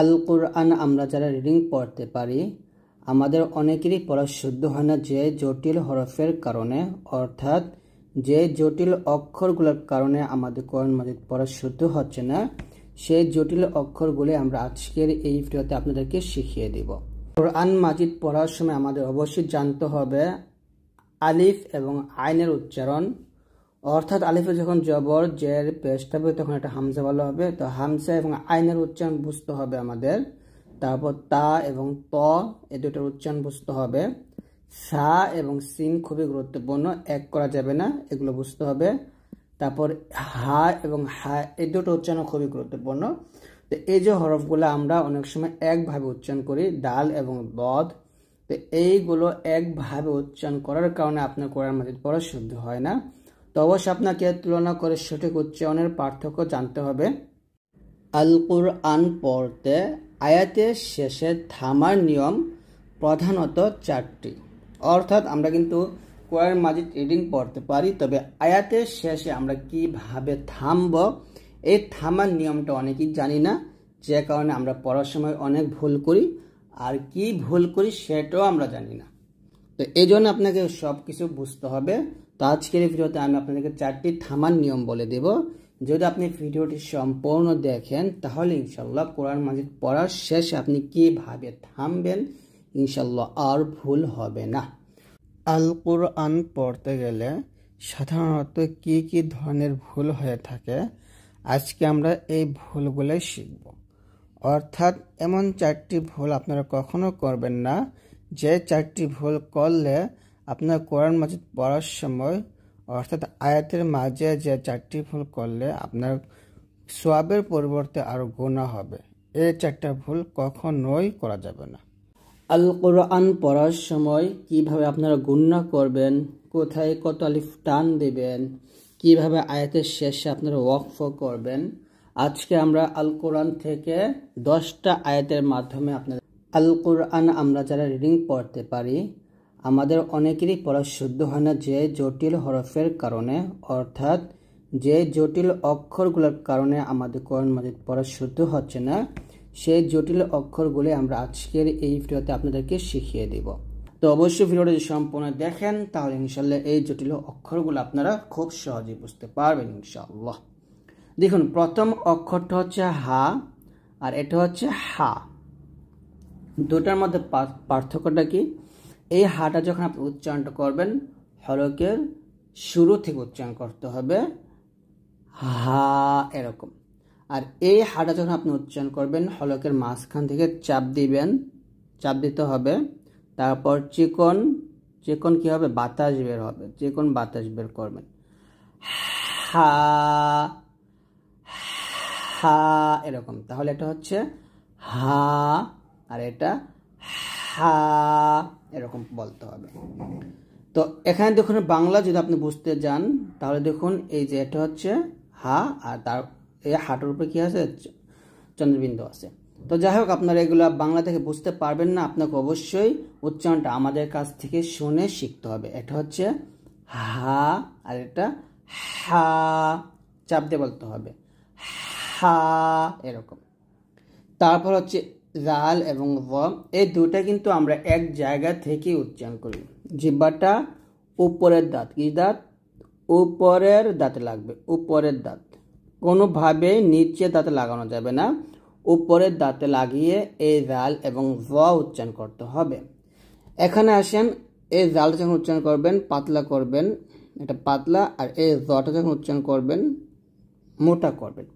আল কোরআন আমরা যারা রিডিং পড়তে পারি আমাদের অনেকেরই পড়া শুদ্ধ হয় না যে জটিল হরফের কারণে অর্থাৎ যে জটিল অক্ষরগুলোর কারণে আমাদের কোরআন মাজিদ পড়া শুদ্ধ হচ্ছে না সেই জটিল অক্ষরগুলি আমরা আজকের এই ভিডিওতে আপনাদেরকে শিখিয়ে দেব কোরআন মাজিদ পড়ার সময় আমাদের অবশ্যই জানতে হবে আলিফ এবং আইনের উচ্চারণ অর্থাৎ আলিফে যখন জবর জের পেশ থাকবে তখন একটা হামজা ভালো হবে তো হামজা এবং আইনের উচ্চারণ বুঝতে হবে আমাদের তারপর তা এবং ত এ দুটোর উচ্চারণ বুঝতে হবে সা এবং সিন খুবই গুরুত্বপূর্ণ এক করা যাবে না এগুলো বুঝতে হবে তারপর হা এবং হা এই দুটো উচ্চারণও খুবই গুরুত্বপূর্ণ তো এই যে হরফগুলো আমরা অনেক সময় একভাবে উচ্চারণ করি ডাল এবং বদ তো এইগুলো একভাবে উচ্চারণ করার কারণে আপনার কোরআন মাজিদ পড়া শুদ্ধ হয় না তো অবশ্যই আপনাকে তুলনা করে সঠিক উচ্চারণের পার্থক্য জানতে হবে আল কুরআন পড়তে আয়াতের শেষে থামার নিয়ম প্রধানত চারটি অর্থাৎ আমরা কিন্তু কোয়ার মাঝে রিডিং পড়তে পারি তবে আয়াতের শেষে আমরা কিভাবে থামব এই থামার নিয়মটা অনেকেই জানি না যে কারণে আমরা পড়ার সময় অনেক ভুল করি আর কি ভুল করি সেটাও আমরা জানি না তো এই জন্য আপনাকে সব কিছু বুঝতে হবে তো আজকের এই ভিডিওতে আমি আপনাদেরকে চারটি থামার নিয়ম বলে দেব যদি আপনি ভিডিওটি সম্পূর্ণ দেখেন তাহলে ইনশাল্লাহ কোরআন মাজিদ পড়ার শেষে আপনি কীভাবে থামবেন ইনশাল্লাহ আর ভুল হবে না আল কোরআন পড়তে গেলে সাধারণত কি কি ধরনের ভুল হয়ে থাকে আজকে আমরা এই ভুলগুলোই শিখব অর্থাৎ এমন চারটি ভুল আপনারা কখনো করবেন না যে চারটি ভুল করলে আপনার কোরআন মাজিদ পড়ার সময় অর্থাৎ আয়াতের মাঝে যে চারটি ভুল করলে আপনার সোয়াবের পরিবর্তে আরও গোনা হবে এই চারটা ভুল কখনোই করা যাবে না আল কোরআন পড়ার সময় কিভাবে আপনারা গুণা করবেন কোথায় কত আলিফ টান দেবেন কিভাবে আয়াতের শেষে আপনারা ওয়াকফ করবেন আজকে আমরা আল কোরআন থেকে দশটা আয়াতের মাধ্যমে আপনাদের আল কোরআন আমরা যারা রিডিং পড়তে পারি আমাদের অনেকেরই পড়া শুদ্ধ হয় না যে জটিল হরফের কারণে অর্থাৎ যে জটিল অক্ষরগুলোর কারণে আমাদের কোরআন মাজিদ পড়া শুদ্ধ হচ্ছে না সেই জটিল অক্ষরগুলি আমরা আজকের এই ভিডিওতে আপনাদেরকে শিখিয়ে দেব তো অবশ্যই ভিডিওটা যদি সম্পূর্ণ দেখেন তাহলে ইনশাল্লাহ এই জটিল অক্ষরগুলো আপনারা খুব সহজেই বুঝতে পারবেন ইনশাল্লাহ দেখুন প্রথম অক্ষরটা হচ্ছে হা আর এটা হচ্ছে হা দুটার মধ্যে পার্থক্যটা কি এই হাটা যখন আপনি উচ্চারণটা করবেন হলকের শুরু থেকে উচ্চারণ করতে হবে হা এরকম আর এই হাটা যখন আপনি উচ্চারণ করবেন হলকের মাঝখান থেকে চাপ দিবেন চাপ দিতে হবে তারপর চিকন চিকন কি হবে বাতাস বের হবে চিকন বাতাস বের করবেন হা হা এরকম তাহলে এটা হচ্ছে হা আর এটা হা এরকম বলতে হবে তো এখানে দেখুন বাংলা যদি আপনি বুঝতে যান তাহলে দেখুন এই যে এটা হচ্ছে হা আর তার এই হাটের উপরে কী আছে চন্দ্রবিন্দু আছে তো যাই হোক আপনারা এগুলো বাংলা থেকে বুঝতে পারবেন না আপনাকে অবশ্যই উচ্চারণটা আমাদের কাছ থেকে শুনে শিখতে হবে এটা হচ্ছে হা আর এটা হা চাপ দিয়ে বলতে হবে হা এরকম তারপর হচ্ছে জাল এবং ভ এই দুটা কিন্তু আমরা এক জায়গা থেকে উচ্চারণ করি জিব্বাটা উপরের দাঁত কি দাঁত উপরের দাঁতে লাগবে উপরের দাঁত কোনোভাবে নিচে দাঁতে লাগানো যাবে না উপরের দাঁতে লাগিয়ে এই জাল এবং ভ উচ্চারণ করতে হবে এখানে আসেন এই জালটা যখন উচ্চারণ করবেন পাতলা করবেন এটা পাতলা আর এই জটা যখন উচ্চারণ করবেন মোটা করবেন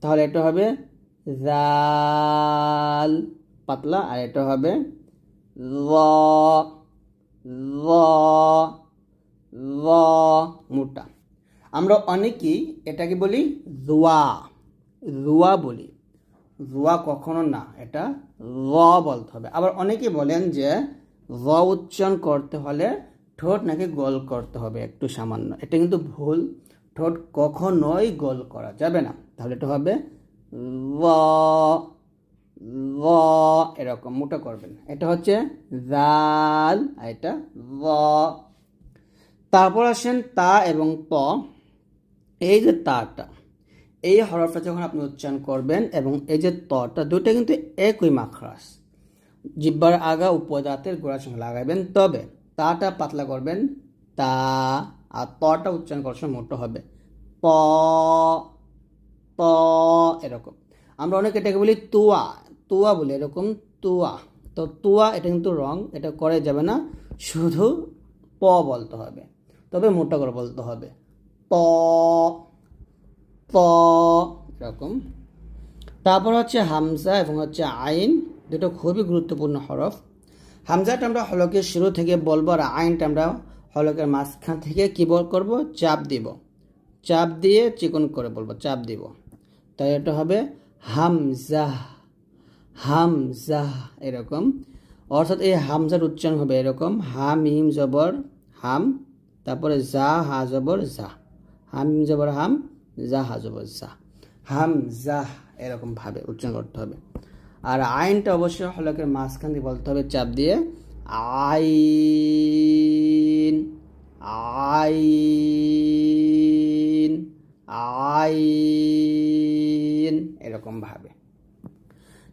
তাহলে এটা হবে জাল পাতলা আর এটা হবে মোটা আমরা অনেকেই এটাকে বলি জুয়া জুয়া বলি জুয়া কখনো না এটা র বলতে হবে আবার অনেকে বলেন যে র উচ্চারণ করতে হলে ঠোঁট নাকি গোল করতে হবে একটু সামান্য এটা কিন্তু ভুল ঠোঁট কখনোই গোল করা যাবে না তাহলে এটা হবে ব এরকম মোটা করবেন এটা হচ্ছে জাল এটা ব তারপর আসেন তা এবং প এই যে তাটা এই হরফটা যখন আপনি উচ্চারণ করবেন এবং এই যে তটা দুটো কিন্তু একই মাখরাস জিব্বার আগা উপজাতের গোড়ার সঙ্গে লাগাবেন তবে তাটা পাতলা করবেন তা আর তটা উচ্চারণ করার সময় মোটো হবে প ত এরকম আমরা অনেকে এটাকে বলি তুয়া তুয়া বলি এরকম তুয়া তো তুয়া এটা কিন্তু রং এটা করে যাবে না শুধু প বলতে হবে তবে মোটা করে বলতে হবে প প এরকম তারপর হচ্ছে হামজা এবং হচ্ছে আইন দুটো খুবই গুরুত্বপূর্ণ হরফ হামজাটা আমরা হলকের শুরু থেকে বলবো আর আইনটা আমরা হলকের মাঝখান থেকে কী বল করবো চাপ দিব চাপ দিয়ে চিকন করে বলবো চাপ দিব তাই এটা হবে হামজাহ হামজাহ এরকম অর্থাৎ এই হামজার উচ্চারণ হবে এরকম হাম হিম জবর হাম তারপরে জা হা জবর জা হাম ইম জবর হাম জা হা জবর যা হাম জাহ এরকমভাবে উচ্চারণ করতে হবে আর আইনটা অবশ্যই হলকের মাঝখান দিয়ে বলতে হবে চাপ দিয়ে আইন আই আই এরকমভাবে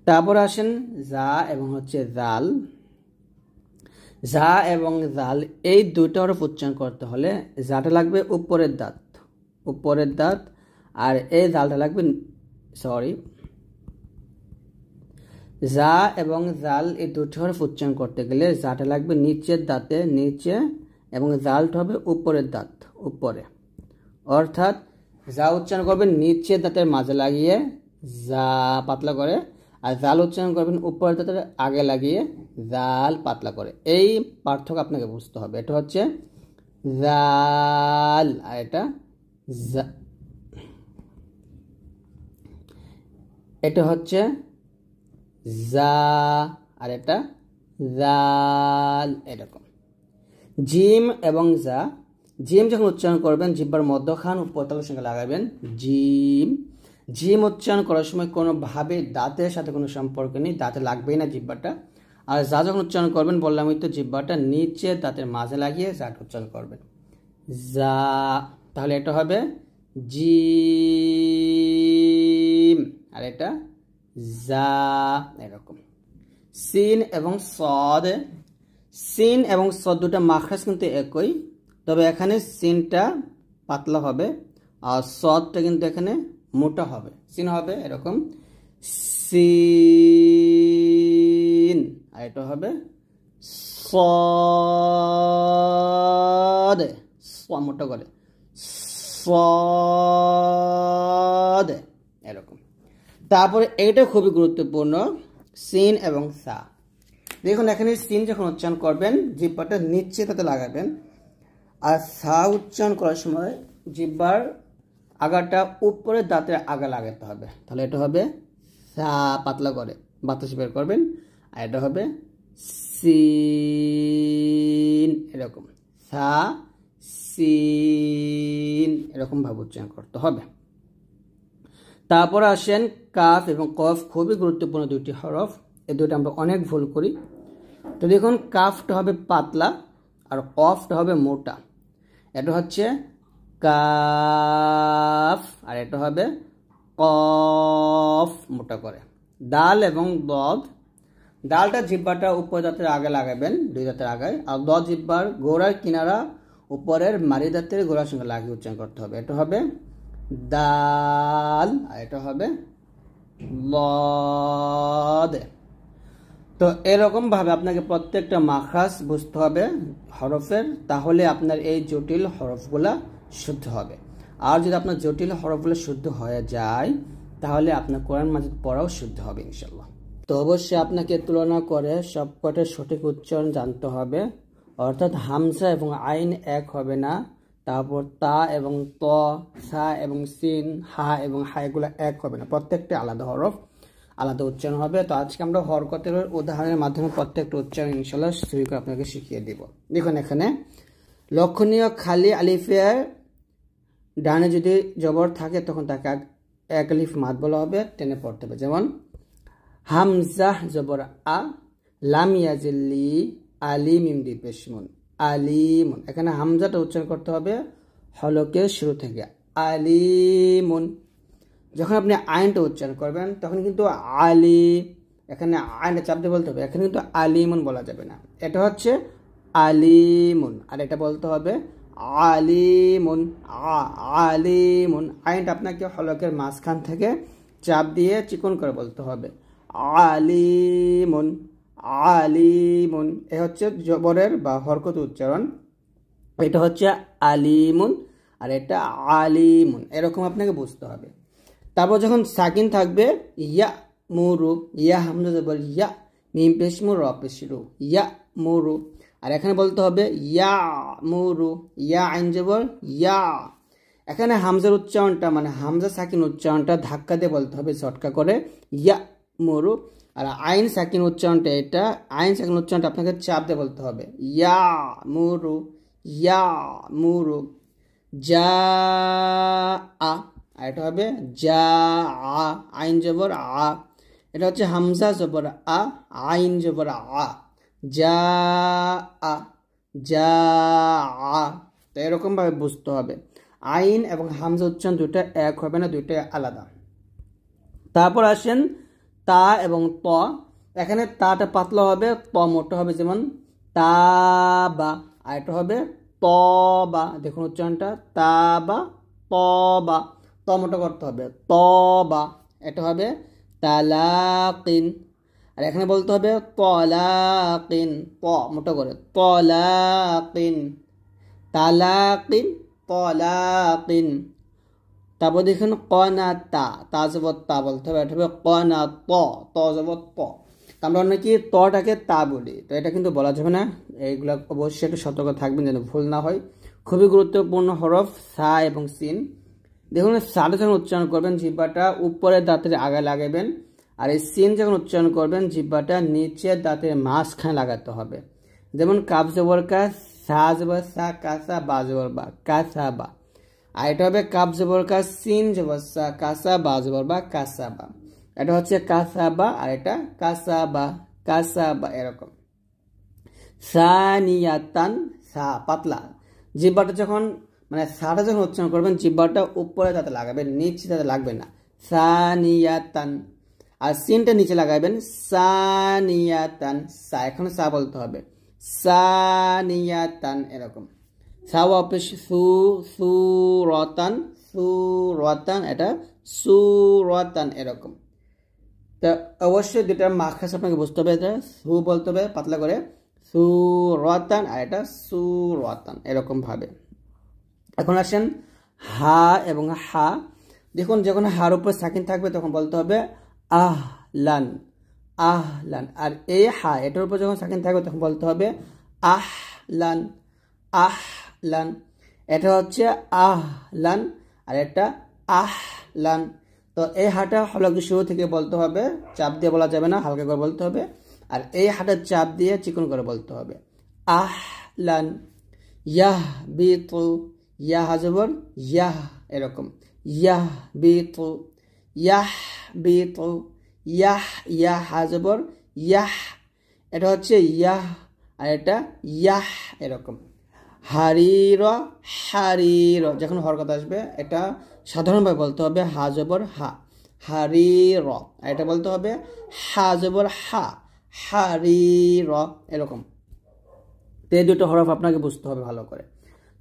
তারপর আসেন জা এবং হচ্ছে জাল জা এবং জাল এই দুটোর উচ্চারণ করতে হলে জাটা লাগবে উপরের দাঁত উপরের দাঁত আর এই জালটা লাগবে সরি জা এবং জাল এই দুটোর উচ্চারণ করতে গেলে জাটা লাগবে নিচের দাঁতে নিচে এবং জালটা হবে উপরের দাঁত উপরে অর্থাৎ যা উচ্চারণ করবে নিচের দাঁতের মাঝে লাগিয়ে জা পাতলা করে আর জাল উচ্চারণ করবেন উপরে তাদের আগে লাগিয়ে জাল পাতলা করে এই পার্থক্য আপনাকে বুঝতে হবে এটা হচ্ছে জাল আর এটা এটা হচ্ছে জা আর এটা জাল এরকম জিম এবং জা জিম যখন উচ্চারণ করবেন জিব্বার মধ্যখান উপরতলের সঙ্গে লাগাবেন জিম জিম উচ্চারণ করার সময় কোনোভাবে দাঁতের সাথে কোনো সম্পর্ক নেই দাঁতে লাগবেই না জিব্বাটা আর যা যখন উচ্চারণ করবেন বললাম তো জিব্বাটা নিচে দাঁতের মাঝে লাগিয়ে জাট উচ্চারণ করবেন যা তাহলে এটা হবে জি আর এটা যা এরকম সিন এবং সদ সিন এবং সদ দুটা মাখরাজ কিন্তু একই তবে এখানে সিনটা পাতলা হবে আর সদটা কিন্তু এখানে মোটা হবে সিন হবে এরকম সিন আর এটা হবে সদ মোটা করে সদ এরকম তারপরে এটা খুবই গুরুত্বপূর্ণ সিন এবং সা দেখুন এখানে সিন যখন উচ্চারণ করবেন জিব্বাটা নিচে তাতে লাগাবেন আর সা উচ্চারণ করার সময় জিব্বার আগাটা উপরে দাঁতের আগা লাগাতে হবে তাহলে এটা হবে সা পাতলা করে বাতাস বের করবেন আর এটা হবে সিন এরকম সা সিন ভাব উচ্চারণ করতে হবে তারপর আসেন কাফ এবং কফ খুবই গুরুত্বপূর্ণ দুটি হরফ এ দুটো আমরা অনেক ভুল করি তো দেখুন কাফটা হবে পাতলা আর কফটা হবে মোটা এটা হচ্ছে কাফ আর এটা হবে কফ মোটা করে ডাল এবং দদ ডালটা জিব্বাটা উপর দাঁতের আগে লাগাবেন দুই দাঁতের আগে আর দদ জিব্বার গোড়ার কিনারা উপরের মারি দাঁতের গোড়ার সঙ্গে লাগিয়ে উচ্চারণ করতে হবে এটা হবে ডাল আর এটা হবে তো তো এরকমভাবে আপনাকে প্রত্যেকটা মাখাস বুঝতে হবে হরফের তাহলে আপনার এই জটিল হরফগুলা শুদ্ধ হবে আর যদি আপনার জটিল হরফগুলো শুদ্ধ হয়ে যায় তাহলে আপনার কোরআন মাজিদ পড়াও শুদ্ধ হবে ইনশাল্লাহ তো অবশ্যই আপনাকে তুলনা করে সবকটের সঠিক উচ্চারণ জানতে হবে অর্থাৎ হামসা এবং আইন এক হবে না তারপর তা এবং ত সা এবং সিন হা এবং হা এগুলো এক হবে না প্রত্যেকটা আলাদা হরফ আলাদা উচ্চারণ হবে তো আজকে আমরা হরকতের উদাহরণের মাধ্যমে প্রত্যেকটা উচ্চারণ ইনশাল্লাহ সুই করে আপনাকে শিখিয়ে দিব দেখুন এখানে লক্ষণীয় খালি আলিফের ডানে যদি জবর থাকে তখন তাকে এক আলিফ মাত বলা হবে টেনে পড়তে হবে যেমন হামজাহ জবর আ লাম আলী মিম ইমদি পেশমুন আলিমুন এখানে হামজাটা উচ্চারণ করতে হবে হলকের শুরু থেকে আলিমুন যখন আপনি আইনটা উচ্চারণ করবেন তখন কিন্তু আলি এখানে আইনটা চাপতে বলতে হবে এখানে কিন্তু আলিমুন বলা যাবে না এটা হচ্ছে আলিমুন আর এটা বলতে হবে আলিমুন আলিমুন আইনটা আপনাকে হলকের মাঝখান থেকে চাপ দিয়ে চিকন করে বলতে হবে আলিমুন আলিমুন এ হচ্ছে জবরের বা হরকত উচ্চারণ এটা হচ্ছে আলিমুন আর এটা আলিমুন এরকম আপনাকে বুঝতে হবে তারপর যখন সাকিন থাকবে ইয়া মুরু ইয়া হামজা ইয়া মিম পেশমুর র ইয়া মুরু আর এখানে বলতে হবে ইয়া মুরু ইয়া আইনজবর ইয়া এখানে হামজার উচ্চারণটা মানে হামজা সাকিন উচ্চারণটা ধাক্কা দিয়ে বলতে হবে শর্টকা করে ইয়া মুরু আর আইন সাকিন উচ্চারণটা এটা আইন সাকিন উচ্চারণটা আপনাকে চাপ দিয়ে বলতে হবে ইয়া মুরু ইয়া মুরু যা আ আর এটা হবে যা আ আইন জবর আ এটা হচ্ছে হামজা জবর আ আইন জবর আ যা আ যা আ তো এরকমভাবে বুঝতে হবে আইন এবং হামজা উচ্চারণ দুইটা এক হবে না দুইটা আলাদা তারপর আসেন তা এবং ত এখানে তাটা পাতলা হবে ত মোটা হবে যেমন তা বা আর এটা হবে ত বা দেখুন উচ্চারণটা তা বা ত বা ত মোটা করতে হবে ত বা এটা হবে তালাকিন আর এখানে বলতে হবে তলাকিন প মোটো করে তলাকিন তালাকিন তলাকিন তারপর দেখুন কনা তা তা জবত তা বলতে হবে এটা হবে কনা ত ত জবত ত আমরা অনেকে তটাকে তা বলি তো এটা কিন্তু বলা যাবে না এইগুলো অবশ্যই একটু সতর্ক থাকবেন যেন ভুল না হয় খুবই গুরুত্বপূর্ণ হরফ সা এবং সিন দেখুন সাটা যখন উচ্চারণ করবেন জিব্বাটা উপরে দাঁতের আগে লাগাবেন আর এই সিন যখন উচ্চারণ করবেন জিব্বাটা নিচে দাঁতের মাঝখানে লাগাতে হবে যেমন কাপ জবর কাজ সা জবর সা কাসা বাজবর বা কাসা বা আর এটা হবে কাপ জবর সিন জবসা সা কাসা বাজবর বা কাসা বা এটা হচ্ছে কাসা বা আর এটা কাসা বা কাসা বা এরকম সানিয়াতান সা পাতলা জিব্বাটা যখন মানে সাটা যখন উচ্চারণ করবেন জিব্বাটা উপরে তাতে লাগাবেন নিচে তাতে লাগবে না সানিয়াতান আর সিনটা নিচে লাগাবেন সানিয়াতান সা এখন সা বলতে হবে সানিয়াতান এরকম সা অপেশ সু সু রতান সু রতান এটা সু রতান এরকম তো অবশ্যই দুটার মাখাস আপনাকে বুঝতে হবে এটা সু বলতে হবে পাতলা করে সু রতান আর এটা সু রতান এরকমভাবে এখন আসেন হা এবং হা দেখুন যখন হার উপর সাকিন থাকবে তখন বলতে হবে আহলান আহলান আর এই হা এটার উপর যখন সাকিন থাকবে তখন বলতে হবে আহলান আহলান এটা হচ্ছে আহলান আর এটা আহলান তো এই হাটা হলকি শুরু থেকে বলতে হবে চাপ দিয়ে বলা যাবে না হালকা করে বলতে হবে আর এই হাটের চাপ দিয়ে চিকন করে বলতে হবে আহলান ইয়াহ বি তু ইয়াহ হাজবর ইয়াহ এরকম ইয়াহ বি তু ইয়াহ বিত ইয়াহ ইয়াহ হাজবর ইয়াহ এটা হচ্ছে ইয়াহ আর এটা ইয়াহ এরকম হারির হারির যখন হরকত আসবে এটা সাধারণভাবে বলতে হবে হাজবর হা হারির আর এটা বলতে হবে হাজবর হা হারির এরকম তো এই দুটো হরফ আপনাকে বুঝতে হবে ভালো করে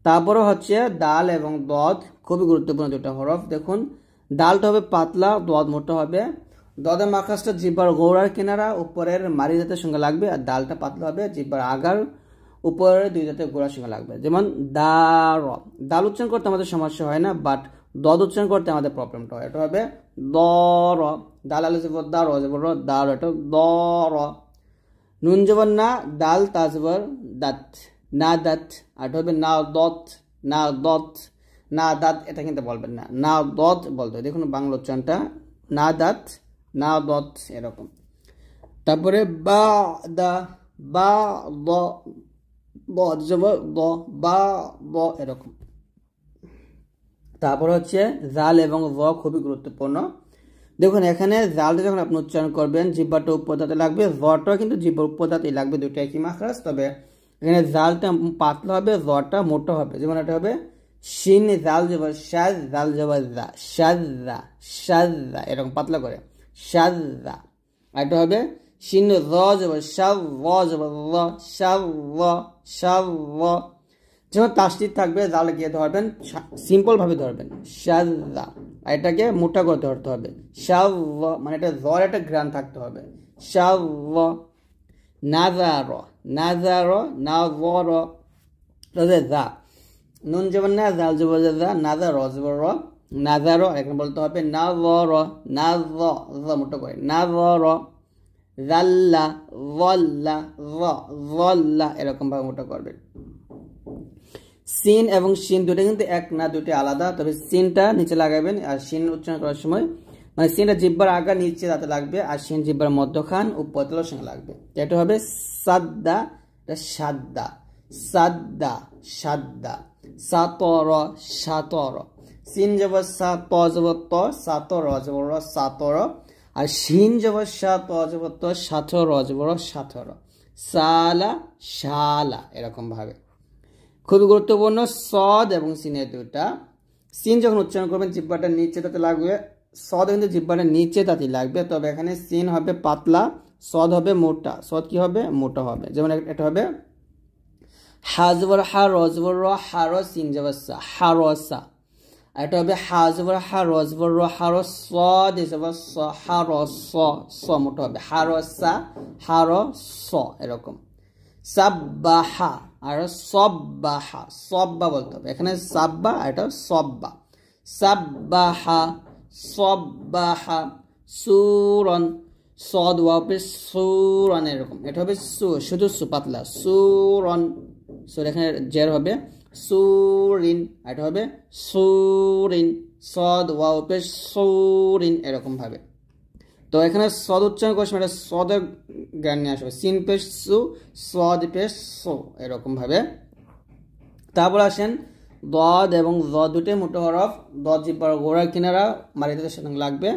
তারপরে হচ্ছে দাল এবং দদ খুবই গুরুত্বপূর্ণ দুটো হরফ দেখুন ডালটা হবে পাতলা দোয়াদ মোটা হবে দদের মাখাসটা জিব্বার গৌড়ার কিনারা উপরের মারি দাঁতের সঙ্গে লাগবে আর ডালটা পাতলা হবে জিব্বার আগার উপরের দুই দাঁতের গোড়ার সঙ্গে লাগবে যেমন দা র ডাল উচ্চারণ করতে আমাদের সমস্যা হয় না বাট দদ উচ্চারণ করতে আমাদের প্রবলেমটা হয় এটা হবে দ র ডাল আলু জবর দা র দার র এটা দ র নুন জবর না ডাল তাজবর দাঁত না দাঁত আর হবে না দত না দত না দাঁত এটা কিন্তু বলবেন না না দত বলতে দেখুন বাংলা উচ্চারণটা না দাঁত না দত এরকম তারপরে বা দা বা বা ব এরকম তারপর হচ্ছে জাল এবং ব খুবই গুরুত্বপূর্ণ দেখুন এখানে জালটা যখন আপনি উচ্চারণ করবেন জিব্বাটা উপদাতে লাগবে জটা কিন্তু জিব্বার উপদাতেই লাগবে দুটো একই মাখরাজ তবে এখানে জালটা পাতলা হবে জটা মোটা হবে যেমন এটা হবে শিন জাল জব শাদ জাল জব দা সাজা সাজা এরকম পাতলা করে সাজা আরেকটা হবে শিন র জব শাদ র জব র শাদ র শাদ র যখন তাসটির থাকবে জাল গিয়ে ধরবেন সিম্পলভাবে ধরবেন সাজা আর এটাকে মোটা করে ধরতে হবে সাব মানে এটা জর একটা গ্রান থাকতে হবে সাব নাজার নাজার নাজর দা নুন যেমন না জাল জবর জা নাজা র জবর র নাজার এখানে বলতে হবে না জ র না জ জ মোটো করে না জ র জাল্লা জল্লা জ জল্লা এরকমভাবে মোটো করবেন সিন এবং সিন দুটো কিন্তু এক না দুটি আলাদা তবে সিনটা নিচে লাগাবেন আর সিন উচ্চারণ করার সময় মানে সিনটা জিব্বার আগা নিচে তাতে লাগবে আর সিন জিব্বার মধ্যখান ও পতলার সঙ্গে লাগবে এটা হবে সাদ্দা সাদা সাদ্দা সাদ্দা সাদ্দা সাতর সাতর সিন যাব সা ত যাব ত র যাব র সাতর আর সিন যাব সা ত যাব ত সাত যাব র সাতর সালা সালা এরকম ভাবে খুবই গুরুত্বপূর্ণ সদ এবং সিনের দুটা সিন যখন উচ্চারণ করবেন জিব্বাটা নিচে তাতে লাগবে সদ কিন্তু জিব্বাটা নিচে তাতে লাগবে তবে এখানে সিন হবে পাতলা সদ হবে মোটা সদ কি হবে মোটা হবে যেমন এটা হবে হাজবর হা রজবর র হার সিন জবসা হারসা এটা হবে হাজবর হা রজবর র হার স দে যাব স হার স স মোটা হবে হারসা হার স এরকম সাব্বাহা আর সব্বাহা সব্বা বলতে হবে এখানে সাব্বা এটা সব্বা সাব্বাহা সব্বাহা সুরন সদ ওয়াপে সুরন এরকম এটা হবে সু শুধু সুপাতলা সুরন সো এখানে জের হবে সুরিন এটা হবে সুরিন সদ ওয়াও পেশ সুরিন এরকমভাবে তো এখানে সদ উচ্চারণ করছি এটা সদের জ্ঞান নিয়ে আসবে সিন পেশ সু সদ পেশ সো এরকমভাবে তারপর আসেন দদ এবং জ দুটোই মোটো হরফ দদ জিব্বার গোড়ার কিনারা মারিদাতে সাথে লাগবে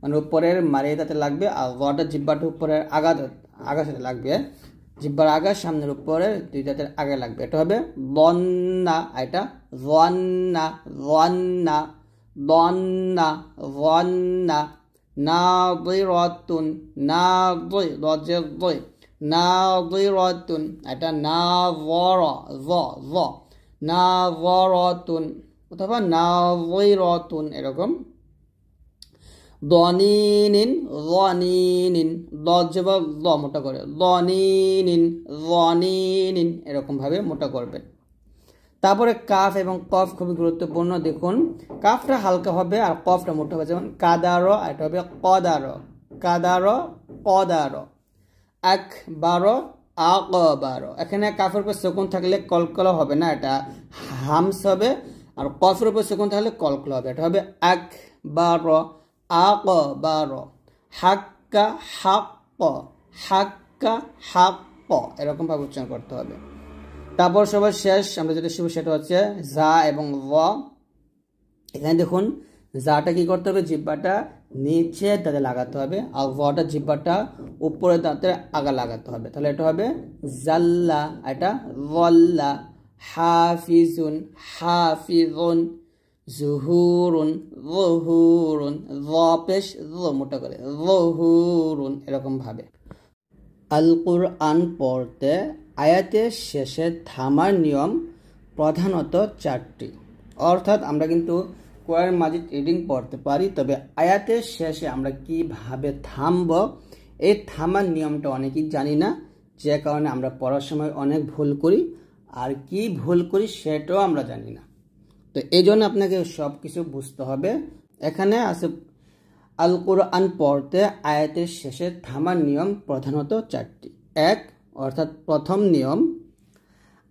মানে উপরের মারিয়ে তাতে লাগবে আর জটা জিব্বাটা উপরের আগাতে আগার সাথে লাগবে জিব্বার আগা সামনের উপরে দুই দাঁতের আগে লাগবে এটা হবে বন্যা এটা বন্যা বন্যা বন্যা বন্যা না বই রতুন না বই রজের বই না বই রতুন এটা না বর জ না বরতুন অথবা না বই রতুন এরকম দনিনিন দনিনিন দ দ মোটা করে দনিনিন দনিনিন এরকমভাবে মোটা করবেন তারপরে কাফ এবং কফ খুবই গুরুত্বপূর্ণ দেখুন কাফটা হালকা হবে আর কফটা মোটা হবে যেমন কাদার আর এটা হবে কদার কাদার কদার এক বারো আকবার এখানে কাফের উপর শকুন থাকলে কলকলা হবে না এটা হামস হবে আর কফের উপর শকুন থাকলে কলকলা হবে এটা হবে এক বারো আকবার হাক্কা হাক্ক হাক্কা হাক্ক এরকমভাবে উচ্চারণ করতে হবে তারপর সবার শেষ আমরা যেটা শিখব সেটা হচ্ছে জা এবং ল এখানে দেখুন জাটা কি করতে হবে জিব্বাটা নিচে দাঁতে লাগাতে হবে আর ওয়াটা জিব্বাটা উপরে দাঁতের আগা লাগাতে হবে তাহলে এটা হবে জাল্লা এটা ওয়াল্লা হাফিজুন হাফিজুন জুহুরুন জহুরুন জ পেশ জ মোটা করে জহুরুন এরকমভাবে আল কুরআন পড়তে আয়াতের শেষে থামার নিয়ম প্রধানত চারটি অর্থাৎ আমরা কিন্তু কোয়ার মাঝে রিডিং পড়তে পারি তবে আয়াতের শেষে আমরা কিভাবে থামব এই থামার নিয়মটা অনেকেই জানি না যে কারণে আমরা পড়ার সময় অনেক ভুল করি আর কি ভুল করি সেটাও আমরা জানি না তো এই জন্য আপনাকে সব কিছু বুঝতে হবে এখানে আছে আল কোরআন পড়তে আয়াতের শেষে থামার নিয়ম প্রধানত চারটি এক অর্থাৎ প্রথম নিয়ম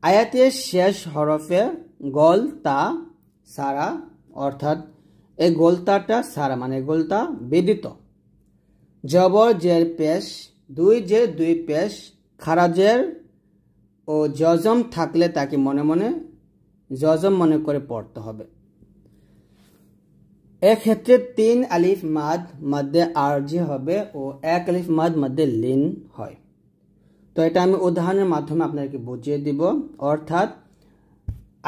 আয়াতের শেষ হরফে গল তা সারা অর্থাৎ এই গোলতাটা সারা মানে গোলতা বেদিত জবর জের পেশ দুই জের দুই পেশ খারাজের ও জজম থাকলে তাকে মনে মনে জজম মনে করে পড়তে হবে এক্ষেত্রে তিন আলিফ মাদ মধ্যে আরজি হবে ও এক আলিফ মাদ মধ্যে লিন হয় তো এটা আমি উদাহরণের মাধ্যমে আপনাকে বুঝিয়ে দিব অর্থাৎ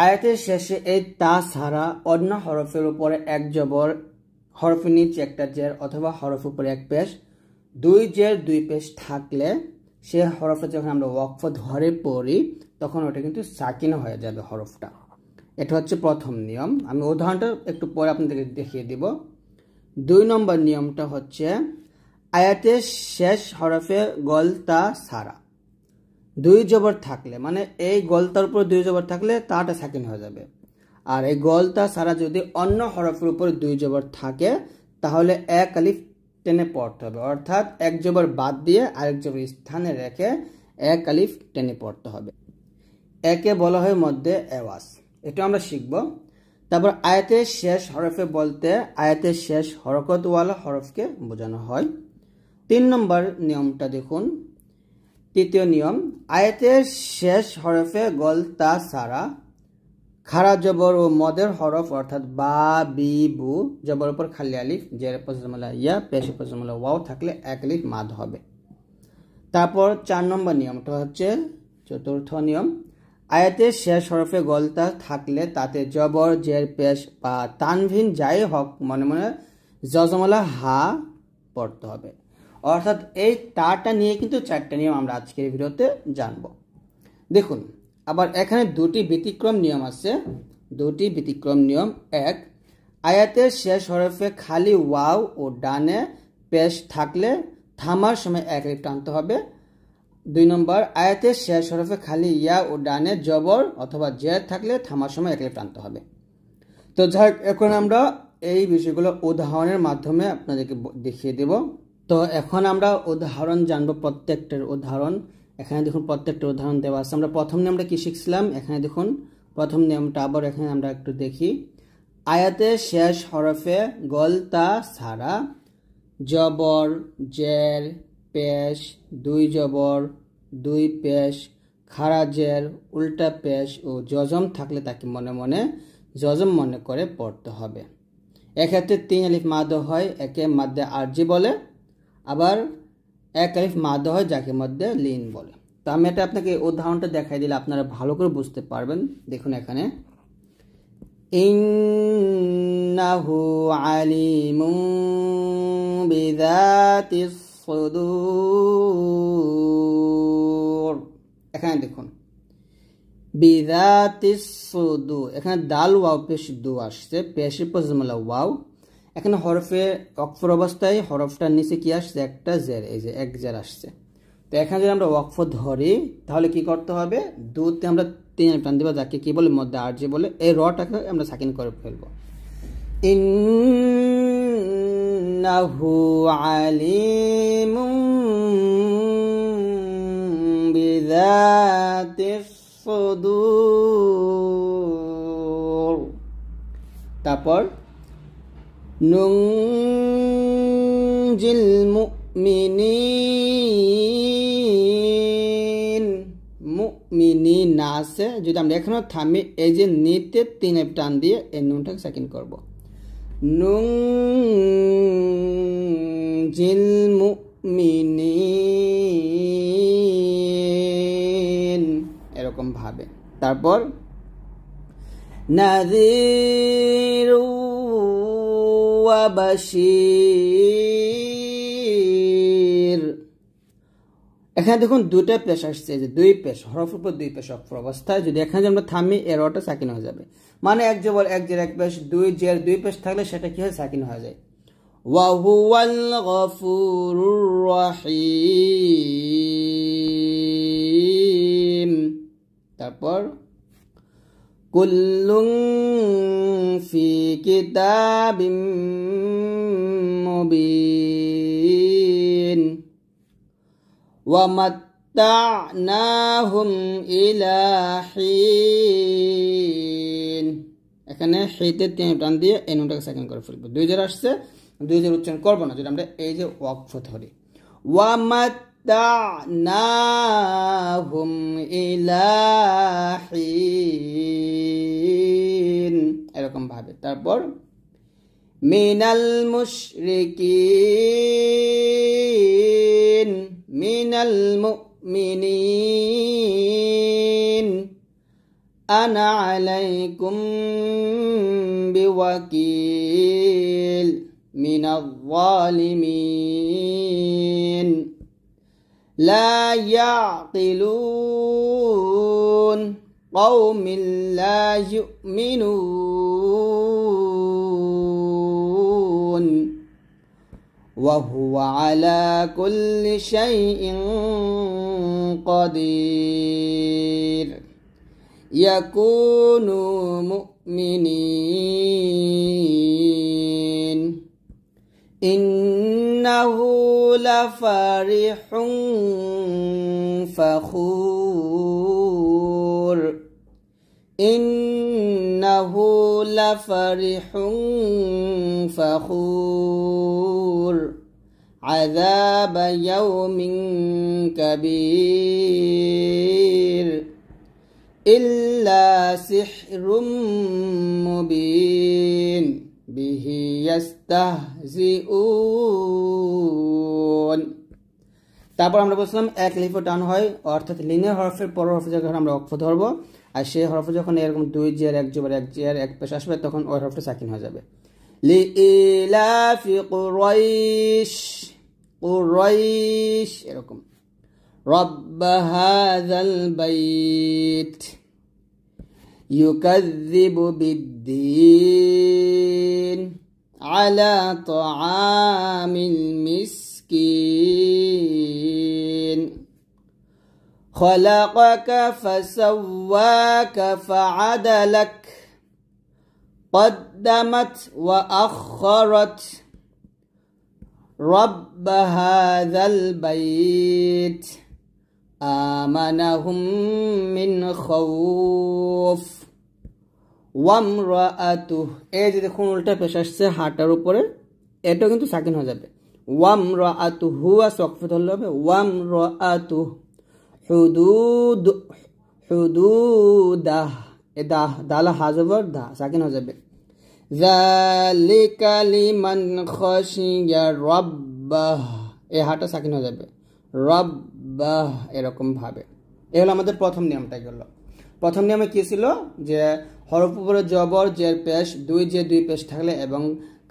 আয়াতের শেষে এই তা ছাড়া অন্য হরফের উপরে এক জবর হরফ নিচে একটা জের অথবা হরফ উপরে এক পেশ দুই জের দুই পেশ থাকলে সে হরফে যখন আমরা ওয়াকফ ধরে পড়ি তখন ওটা কিন্তু সাকিন হয়ে যাবে হরফটা এটা হচ্ছে প্রথম নিয়ম আমি উদাহরণটা একটু পরে আপনাদের দেখিয়ে দিব দুই নম্বর নিয়মটা হচ্ছে আয়াতের শেষ হরফে গলতা সারা দুই জবর থাকলে মানে এই গলতার উপর দুই জবর থাকলে তাটা সাকিন হয়ে যাবে আর এই গলতা সারা যদি অন্য হরফের উপর দুই জবর থাকে তাহলে এক আলিফ টেনে পড়তে হবে অর্থাৎ এক জবর বাদ দিয়ে আরেক জবর স্থানে রেখে এক আলিফ টেনে পড়তে হবে একে বলা হয় মধ্যে অ্যাওয়াজ এটা আমরা শিখব তারপর আয়াতের শেষ হরফে বলতে আয়াতের শেষ হরকতওয়ালা হরফকে বোঝানো হয় তিন নম্বর নিয়মটা দেখুন তৃতীয় নিয়ম আয়াতের শেষ হরফে গলতা সারা খারা জবর ও মদের হরফ অর্থাৎ বা বি বু জবর উপর খালি আলিফ জের পজমলা ইয়া পেশি পজমলা ওয়াও থাকলে এক লিফ মাদ হবে তারপর চার নম্বর নিয়মটা হচ্ছে চতুর্থ নিয়ম আয়াতের শেষ হরফে গলতা থাকলে তাতে জবর জের পেশ বা তানভিন যাই হোক মনে মনে জজমলা হা পড়তে হবে অর্থাৎ এই তাটা নিয়ে কিন্তু চারটা নিয়ম আমরা আজকের ভিডিওতে জানব দেখুন আবার এখানে দুটি ব্যতিক্রম নিয়ম আছে দুটি ব্যতিক্রম নিয়ম এক আয়াতের শেষ হরফে খালি ওয়াও ও ডানে পেশ থাকলে থামার সময় এক লিফ টানতে হবে দুই নম্বর আয়াতের শেষ হরফে খালি ইয়া ও ডানে জবর অথবা জের থাকলে থামার সময় একলে প্রান্ত হবে তো যাই এখন আমরা এই বিষয়গুলো উদাহরণের মাধ্যমে আপনাদেরকে দেখিয়ে দেব তো এখন আমরা উদাহরণ জানবো প্রত্যেকটার উদাহরণ এখানে দেখুন প্রত্যেকটা উদাহরণ দেওয়া আছে আমরা প্রথম আমরা কী শিখছিলাম এখানে দেখুন প্রথম নিয়মটা আবার এখানে আমরা একটু দেখি আয়াতে শেষ হরফে গলতা ছাড়া জবর জের প্যাশ দুই জবর দুই প্যাশ খাড়া জের উল্টা প্যাশ ও জজম থাকলে তাকে মনে মনে জজম মনে করে পড়তে হবে এক্ষেত্রে তিন আলিফ মাদ্য হয় একে মাদ্যে আরজি বলে আবার এক আলিফ মাদ্য হয় যাকে মধ্যে লিন বলে তা আমি এটা আপনাকে উদাহরণটা দেখাই দিলে আপনারা ভালো করে বুঝতে পারবেন দেখুন এখানে ইন্নাহু আলিমু বিদাতিস সুদুর এখানে দেখুন বিদাতি সুদু এখানে দাল ওয়াও পেশ দু আসছে পেশে পজমলা ওয়াও এখানে হরফে অক্ষর অবস্থায় হরফটার নিচে কি আসছে একটা জের এই যে এক জের আসছে তো এখানে যদি আমরা ওয়াকফ ধরি তাহলে কি করতে হবে দুতে আমরা তিন টান দিব যাকে কি বলে মধ্যে আর্জি বলে এই রটাকে আমরা সাকিন করে ফেলবো ইন إنه عليم بذات الصدور তারপর নুনজিল মুমিনিন মুমিনিন আছে যদি আমরা এখানে থামি এই যে নিতে তিন টান দিয়ে এই নুনটাকে সেকেন্ড করবো ننجي المؤمنين এরকম ভাবে তারপর নাযীরু এখানে দেখুন দুটা পেশ আসছে যে দুই পেশ হরফের উপর দুই পেশ অক্ষর অবস্থায় যদি এখানে আমরা থামি এর অটা সাকিন হয়ে যাবে মানে এক জবল এক জের এক পেশ দুই জের দুই পেশ থাকলে সেটা কি হয় সাকিন হয়ে যায় ওয়াহুয়াল গফুরুর রাহিম তারপর কুল্লুং ফি কিতাবিম মুবিন ওয়ামাত্তানাহুম ইলাহিন এখানে হেতে তিনি টান দিয়ে এই নুনটাকে সেকেন্ড করে ফেলবো দুই হাজার আসছে দুই হাজার উচ্চারণ করবো না যদি আমরা এই যে ওয়াকফ ধরি ওয়ামাত্তানাহুম ইলাহিন এরকম ভাবে তারপর মিনাল মুশরিকিন من المؤمنين أنا عليكم بوكيل من الظالمين لا يعقلون قوم لا يؤمنون وهو على كل شيء قدير يكونوا مؤمنين إنه لفرح فخور إنه لفرح فخور عذاب يوم كبير إلا سحر مبين به يستهزئون তারপর আমরা বলছিলাম এক লিফে টান হয় অর্থাৎ লিনে হরফের পর হরফে যখন আমরা অক্ষ ধরবো আর সেই হরফে যখন এরকম দুই জিয়ার এক জোবার এক জিয়ার এক পেশ আসবে তখন ওই হরফটা সাকিন হয়ে যাবে লি ইলাফি কুরাইশ কুরাইশ এরকম رب هذا البيت يكذب بالدين على طعام المسكين خلقك فسواك فعدلك قدمت وأخرت رب هذا البيت آمنهم من خوف ওয়ামরাতু এই যে দেখুন উল্টা পেশ আসছে হাঁটার উপরে এটাও কিন্তু সাকিন হয়ে যাবে ওয়ামরাতু হুয়া সকফত হলে হবে ওয়ামরাতু হুদুদ হুদুদাহ এ দালা সাকিন হয়ে যাবে এ হাটা সাকিন হয়ে যাবে এরকম ভাবে এ হলো আমাদের প্রথম নিয়মটা গেল প্রথম নিয়মে কি ছিল যে হরফ উপরে জবর জের পেশ দুই যে দুই পেশ থাকলে এবং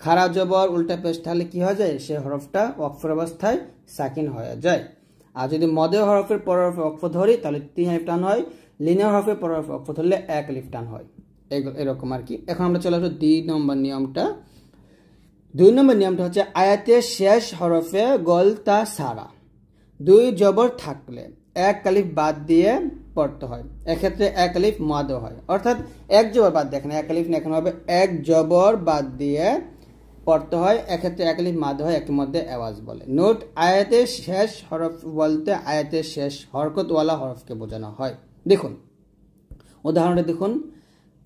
খারাপ জবর উল্টা পেশ থাকলে কি হয়ে যায় সে হরফটা অক্ষর অবস্থায় সাকিন হয়ে যায় আর যদি মদে হরফের পর অক্ষ ধরি তাহলে তিন আলিফ টান হয় লিনিয়ার হরফের পর অক্ষ ধরলে এক আলিফ টান হয় এরকম আর কি এখন আমরা চলে আসবো দুই নম্বর নিয়মটা দুই নম্বর নিয়মটা হচ্ছে আয়াতের শেষ হরফে গলতা সারা দুই জবর থাকলে এক কালিফ বাদ দিয়ে পড়তে হয় এক্ষেত্রে এক আলিফ মাদ হয় অর্থাৎ এক জবর বাদ দিয়ে এক আলিফ না এখানে হবে এক জবর বাদ দিয়ে পড়তে হয় এক্ষেত্রে একলিফ মাদ হয় একই মধ্যে আওয়াজ বলে নোট আয়াতের শেষ হরফ বলতে আয়াতের শেষ হরকতওয়ালা হরফকে বোঝানো হয় দেখুন উদাহরণটা দেখুন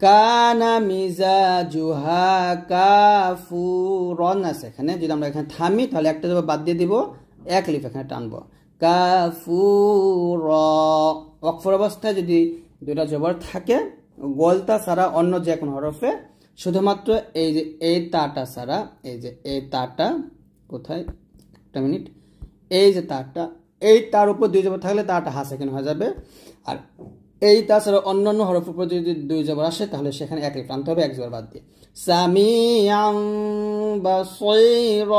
কানা মিজা জুহা কাফুরন আছে এখানে যদি আমরা এখানে থামি তাহলে একটা যাবে বাদ দিয়ে দিব এক লিফ এখানে টানবো কাফুর অক্ষর অবস্থায় যদি দুটা জবর থাকে গলতা ছাড়া অন্য যে কোনো হরফে শুধুমাত্র এই যে এই তারটা ছাড়া এই যে এই তারটা কোথায় একটা মিনিট এই যে তারটা এই তার উপর দুই জবর থাকলে তারটা হাসে কেন হয়ে যাবে আর এই তাছাড়া অন্যান্য হরফ উপর যদি দুই জবর আসে তাহলে সেখানে একই প্রান্ত হবে এক জবর বাদ দিয়ে সামিয়াম বা সৈর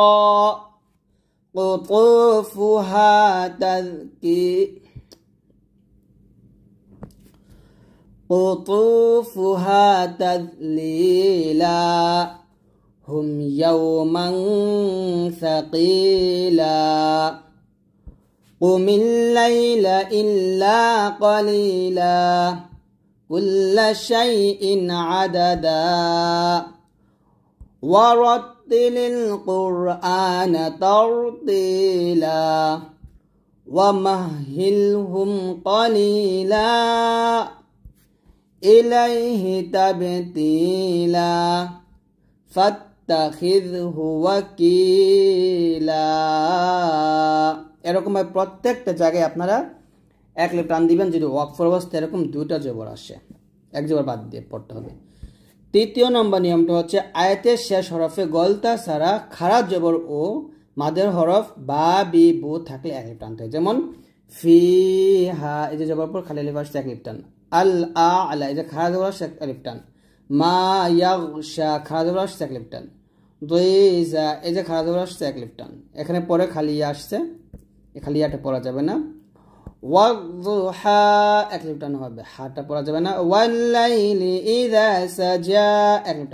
قطوفها تذليلا هم يوما ثقيلا قم الليل إلا قليلا كل شيء عددا ورتل القرآن ترتيلا ومهلهم قليلا إليه تبتيلا فاتخذه وكيلا এরকমভাবে প্রত্যেকটা জায়গায় আপনারা এক লেপ টান দিবেন যদি ওয়াক ফর অবস্থা এরকম দুটা জবর আসে এক জবর বাদ দিয়ে পড়তে হবে তৃতীয় নম্বর নিয়মটা হচ্ছে আয়াতের শেষ হরফে গলতা ছাড়া খারাপ জবর ও মাদের হরফ বা বি বু থাকলে এক লিপ টানতে হয় যেমন ফি হা এই যে জবর পর খালি লিপ আসছে এক লিপ টান আল আলা এটা খাড়া দেবরা শেখ আলিফ টান মা ইয়াগশা খাড়া এক শেখ দইজা এই যে খাড়া দেবরা এক আলিফ এখানে পরে খালি আসছে আসছে খালি ইয়াটা পড়া যাবে না এক লিপ হবে যাবে না এক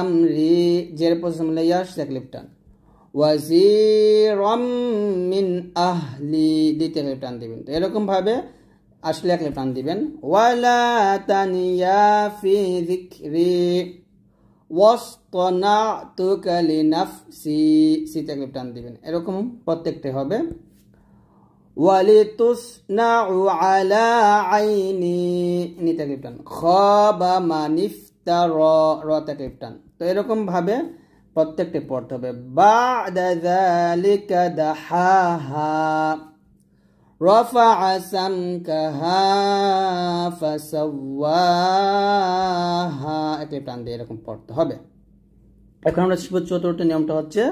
আমরি জের পছন্দ ইয়াস এক ওয়াজিরম মিন আহলি দ্বিতীয় ক্লিপ দিবেন তো এরকমভাবে আসলে এক টান দিবেন ওয়ালা তানিয়া ফি যিকরি সিতে ক্লিপ টান দিবেন এরকম প্রত্যেকটা হবে আইনি র তো এরকম ভাবে প্রত্যেকটি পড়তে হবে বা টান দিয়ে এরকম পড়তে হবে এখন আমরা শিব চতুর্থ নিয়মটা হচ্ছে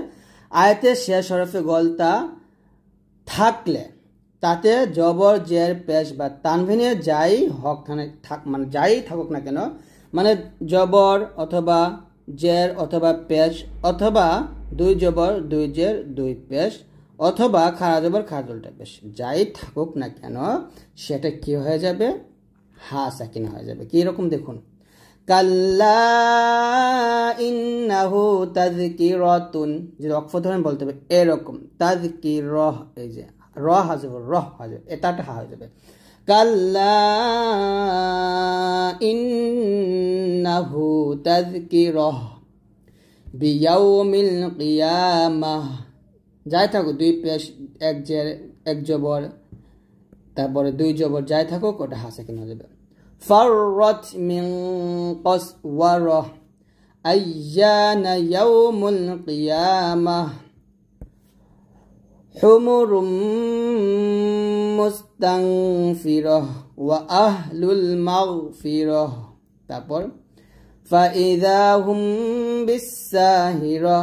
আয়তে শেষ হরফে গলতা থাকলে তাতে জবর জের পেশ বা তানভিনে যাই হক থাক মানে যাই থাকুক না কেন মানে জবর অথবা জের অথবা পেশ অথবা দুই জবর দুই জের দুই পেশ অথবা খাড়া জবর খাড়া জলটা পেশ যাই থাকুক না কেন সেটা কি হয়ে যাবে হা সাকিন হয়ে যাবে কি রকম দেখুন কাল্লা ইন্নাহু তাযকিরাতুন যদি অক্ষ ধরেন বলতে হবে এরকম তাজ কি তাযকিরাহ এই যে র হাজব রহ হাজব এটাটা হা হয়ে যাবে كلا إنه تذكره بيوم القيامة যাই থাকুক দুই পেশ এক যে এক জবর তারপরে দুই জবর যাই থাকুক ওটা হাসে কেন যাবে فرت من قسورة أيان يوم القيامة حمر مست আস্তাংফিরহ ওয়া আহলুল মাগফিরহ فإذا هم بالساهرة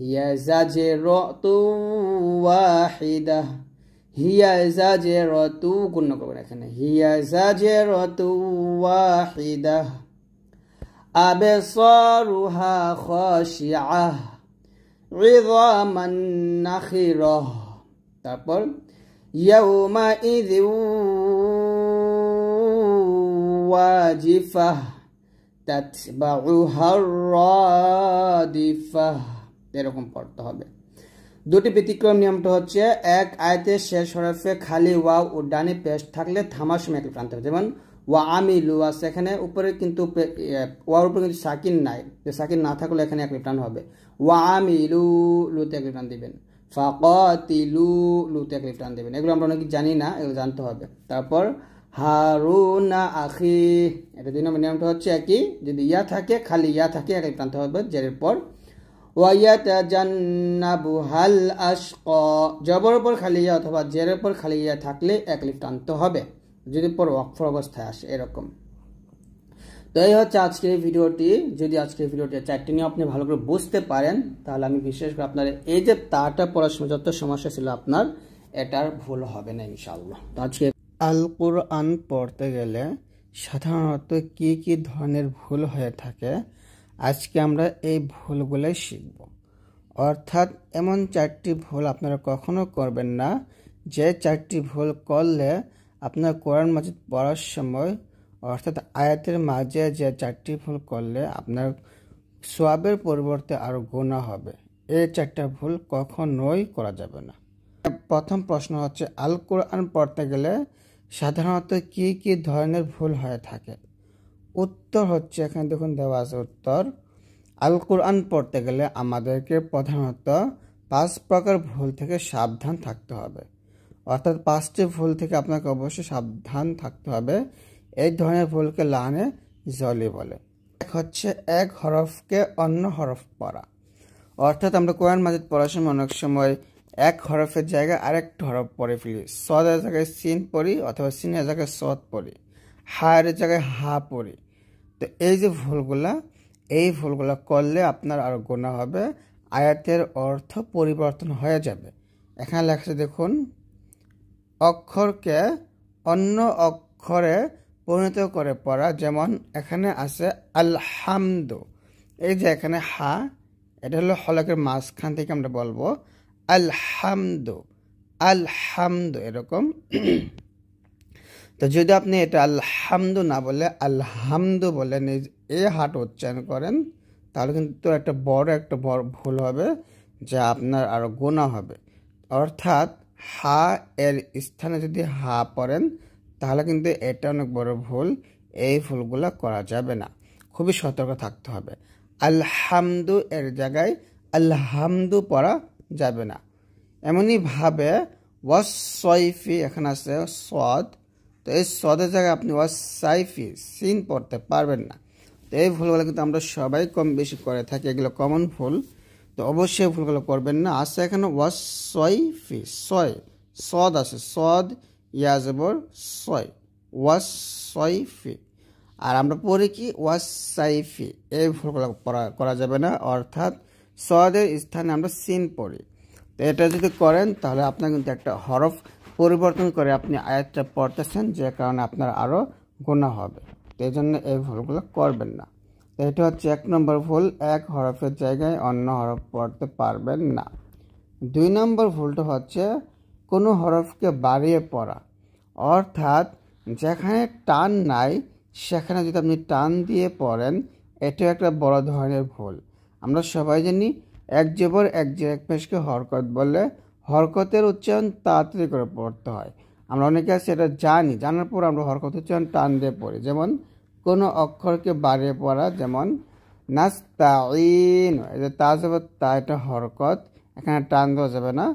هي زجرة واحدة هي زجرة كنا قلنا هي زجرة واحدة أبصارها خاشعة عظاما نخرة তারপর يومئذ واجفة تتبعها الرادفة এরকম পড়তে হবে দুটি ব্যতিক্রম নিয়মটা হচ্ছে এক আয়তের শেষ হরফে খালি ওয়া ও ডানে পেশ থাকলে থামার সময় একটু প্রান্ত হবে যেমন ওয়া আমি লুয়া সেখানে উপরে কিন্তু ওয়ার উপরে কিন্তু সাকিন নাই সাকিন না থাকলে এখানে এক প্রাণ হবে ওয়া আমি লু লুতে এক প্রাণ দিবেন ফাকাতিলু লুতে এক লিফট দেবেন এগুলো আমরা অনেকে জানি না এগুলো জানতে হবে তারপর হারুনা আখি এটা দুই নম্বর নিয়মটা হচ্ছে একই যদি ইয়া থাকে খালি ইয়া থাকে এক লিফট হবে জের পর ওয়াইয়াতাজান্নাবু হাল আশক জবর উপর খালি ইয়া অথবা জের উপর খালি ইয়া থাকলে এক লিফট আনতে হবে যদি পর অক্ষর অবস্থায় আসে এরকম তো এই হচ্ছে আজকের ভিডিওটি যদি আজকের ভিডিওটি চারটি নিয়ে আপনি ভালো করে বুঝতে পারেন তাহলে আমি বিশেষ করে আপনার এই যে তাটা পড়াশোনা যত সমস্যা ছিল আপনার এটার ভুল হবে না ইনশাল্লাহ তো আজকে আল কোরআন পড়তে গেলে সাধারণত কি কি ধরনের ভুল হয়ে থাকে আজকে আমরা এই ভুলগুলোই শিখব অর্থাৎ এমন চারটি ভুল আপনারা কখনো করবেন না যে চারটি ভুল করলে আপনার কোরআন মাজিদ পড়ার সময় অর্থাৎ আয়াতের মাঝে যে চারটি ভুল করলে আপনার সোয়াবের পরিবর্তে আরও গোনা হবে এই চারটা ভুল কখনোই করা যাবে না প্রথম প্রশ্ন হচ্ছে আল কোরআন পড়তে গেলে সাধারণত কি কি ধরনের ভুল হয়ে থাকে উত্তর হচ্ছে এখানে দেখুন দেওয়া আছে উত্তর আল কোরআন পড়তে গেলে আমাদেরকে প্রধানত পাঁচ প্রকার ভুল থেকে সাবধান থাকতে হবে অর্থাৎ পাঁচটি ভুল থেকে আপনাকে অবশ্যই সাবধান থাকতে হবে এই ধরনের ভুলকে লানে জলি বলে এক হচ্ছে এক হরফকে অন্য হরফ পড়া অর্থাৎ আমরা কোরআন মাজিদ পড়ার সময় অনেক সময় এক হরফের জায়গায় আরেকটা হরফ পড়ে ফেলি সদের জায়গায় সিন পড়ি অথবা সিনের জায়গায় সদ পড়ি হায়ের জায়গায় হা পড়ি তো এই যে ভুলগুলা এই ভুলগুলা করলে আপনার আরও গোনা হবে আয়াতের অর্থ পরিবর্তন হয়ে যাবে এখানে লেখা দেখুন অক্ষরকে অন্য অক্ষরে পরিণত করে পড়া যেমন এখানে আছে আলহামদু এই যে এখানে হা এটা হলো হলকের মাঝখান থেকে আমরা বলবো আলহামদু আলহামদু এরকম তো যদি আপনি এটা আলহামদু না বলে আলহামদু বলেন এই হাট উচ্চারণ করেন তাহলে কিন্তু একটা বড় একটা বড় ভুল হবে যা আপনার আরও গোনা হবে অর্থাৎ হা এর স্থানে যদি হা পড়েন তাহলে কিন্তু এটা অনেক বড় ভুল এই ভুলগুলো করা যাবে না খুবই সতর্ক থাকতে হবে আলহামদু এর জায়গায় আলহামদু পড়া যাবে না এমনইভাবে ওয়াসাইফি এখানে আছে সদ তো এই সদের জায়গায় আপনি ওয়াসাইফি সিন পড়তে পারবেন না তো এই ভুলগুলো কিন্তু আমরা সবাই কম বেশি করে থাকি এগুলো কমন ভুল তো অবশ্যই ভুলগুলো করবেন না আছে এখানে ওয়াসাইফি সয় সদ আছে সদ ইয়াজবর সয় ওয়াস সয়ফি আর আমরা পড়ি কি ওয়াস সাইফি এই ভুলগুলো করা যাবে না অর্থাৎ সদের স্থানে আমরা সিন পড়ি তো এটা যদি করেন তাহলে আপনার কিন্তু একটা হরফ পরিবর্তন করে আপনি আয়াতটা পড়তেছেন যে কারণে আপনার আরও গোনা হবে তো এই জন্য এই ভুলগুলো করবেন না তো এটা হচ্ছে এক নম্বর ভুল এক হরফের জায়গায় অন্য হরফ পড়তে পারবেন না দুই নম্বর ভুলটা হচ্ছে কোনো হরফকে বাড়িয়ে পড়া অর্থাৎ যেখানে টান নাই সেখানে যদি আপনি টান দিয়ে পড়েন এটা একটা বড় ধরনের ভুল আমরা সবাই জানি এক জবর এক এক পেশকে হরকত বললে হরকতের উচ্চারণ তাড়াতাড়ি করে পড়তে হয় আমরা অনেকে আছে এটা জানি জানার পর আমরা হরকত উচ্চারণ টান দিয়ে পড়ি যেমন কোনো অক্ষরকে বাড়িয়ে পড়া যেমন নাস্তাইন তা যাবে তা এটা হরকত এখানে টান দেওয়া যাবে না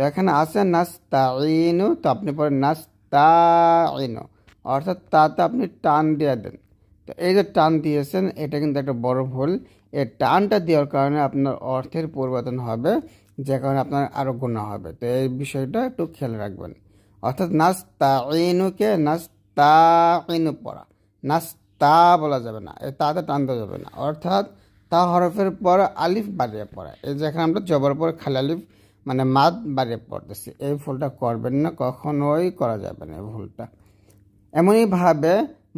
তো এখানে আছে নাস্তাইনু তো আপনি পরে নাস্তাইনু অর্থাৎ তাতে আপনি টান দিয়ে দেন তো এই যে টান দিয়েছেন এটা কিন্তু একটা বড় ভুল এই টানটা দেওয়ার কারণে আপনার অর্থের পরিবর্তন হবে যে কারণে আপনার আরও গুণা হবে তো এই বিষয়টা একটু খেয়াল রাখবেন অর্থাৎ নাস্তাইনুকে নাস্তাইনু পড়া নাস্তা বলা যাবে না এই তাতে টান দেওয়া যাবে না অর্থাৎ তা হরফের পর আলিফ বাড়িয়ে পড়া এই যেখানে আমরা জবর পর খালি আলিফ মানে মাদ বাড়িয়ে পড়তেছে এই ভুলটা করবেন না কখনোই করা যাবে না এই ভুলটা এমনইভাবে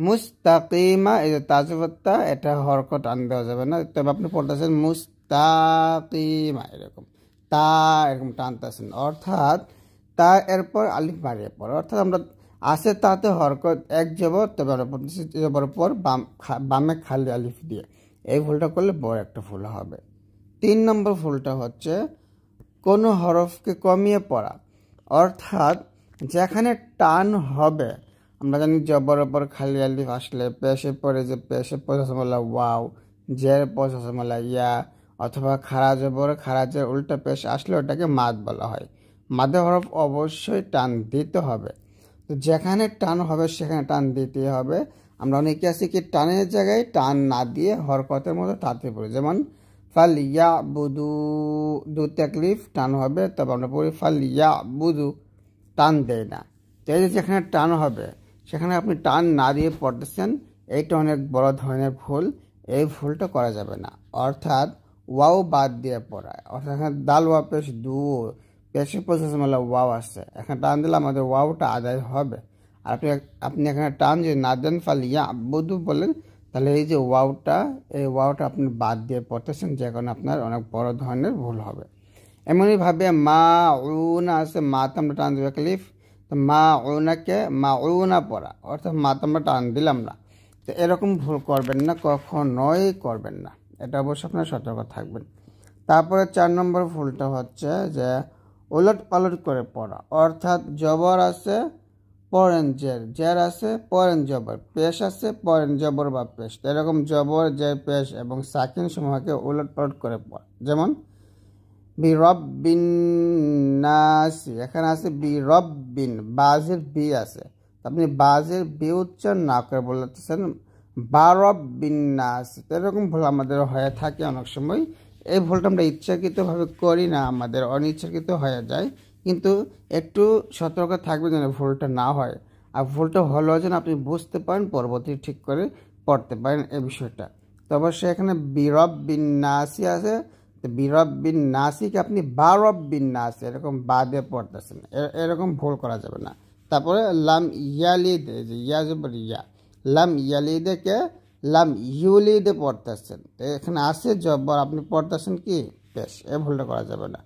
মুস্তাকিমা এই যে তাজবত্তা এটা হরকট আন দেওয়া যাবে না তবে আপনি পড়তেছেন মুস্তাকিমা এরকম তা এরকম টানতেছেন অর্থাৎ তা এরপর আলিফ বাড়িয়ে পড়ে অর্থাৎ আমরা আসে তাতে হরকত এক জবর তবে আমরা পড়তেছি জবর পর বাম বামে খালি আলিফ দিয়ে এই ভুলটা করলে বড় একটা ফুল হবে তিন নম্বর ফুলটা হচ্ছে কোনো হরফকে কমিয়ে পড়া অর্থাৎ যেখানে টান হবে আমরা জানি জবর ওপর খালি আলিফ আসলে পেশে পরে যে পেশে পশাসমলা ওয়াও জের পশাসমলা ইয়া অথবা খাড়া জবর খারাজের উল্টো পেশ আসলে ওটাকে মাদ বলা হয় মাদে হরফ অবশ্যই টান দিতে হবে তো যেখানে টান হবে সেখানে টান দিতে হবে আমরা অনেকে আছি কি টানের জায়গায় টান না দিয়ে হরকতের মতো তাড়াতাড়ি পড়ি যেমন ফাল ইয়া দু তাকলিফ টান হবে তবে আমরা পড়ি ফাল ইয়া বুদু টান দেয় না তাই যেখানে টান হবে সেখানে আপনি টান না দিয়ে পড়তেছেন এইটা অনেক বড় ধরনের ভুল এই ভুলটা করা যাবে না অর্থাৎ ওয়াও বাদ দিয়ে পড়ায় অর্থাৎ এখানে দাল ওয়া পেশ দু পেশে মেলা মানে ওয়াও আসছে এখানে টান দিলে আমাদের ওয়াওটা আদায় হবে আর আপনি আপনি এখানে টান যদি না দেন ফালিয়া ইয়া বুদু বলেন তাহলে এই যে ওয়াউটা এই ওয়াউটা আপনি বাদ দিয়ে পড়তেছেন যে কারণে আপনার অনেক বড় ধরনের ভুল হবে এমনইভাবে মা উনা আছে মা তামরা টান দেবে ক্লিফ তো মা উনাকে মা উনা পড়া অর্থাৎ মা তামরা টান দিলাম না তো এরকম ভুল করবেন না কখনোই করবেন না এটা অবশ্যই আপনার সতর্ক থাকবেন তারপরে চার নম্বর ভুলটা হচ্ছে যে ওলট পালট করে পড়া অর্থাৎ জবর আছে পরেন জের জের আছে পরেন জবর পেশ আছে পরেন জবর বা পেশ এরকম জবর জের পেশ এবং সাকিন সমূহকে উলট পালট করে পড় যেমন বি বিরব্বিনাসি এখানে আছে বি বিন বাজের বি আছে আপনি বাজের বি উচ্চারণ না করে বলতেছেন বা বারব্বিনাস এরকম ভুল আমাদের হয়ে থাকে অনেক সময় এই ভুলটা আমরা ইচ্ছাকৃতভাবে করি না আমাদের অনিচ্ছাকৃত হয়ে যায় কিন্তু একটু সতর্ক থাকবে যেন ভুলটা না হয় আর ভুলটা হলেও যেন আপনি বুঝতে পারেন পরবর্তী ঠিক করে পড়তে পারেন এই বিষয়টা তো অবশ্যই এখানে বীরব বিন নাসি আছে তো বিরব বিন নাসিকে আপনি বারব বিন নাসি এরকম বাদে পড়তেছেন এরকম ভুল করা যাবে না তারপরে লাম ইয়ালিদ যে ইয়া জবর ইয়া লাম ইয়ালিদেকে লাম ইউলিদে পড়তেছেন তো এখানে আসে জব্বর আপনি পড়তেছেন কি বেশ এ ভুলটা করা যাবে না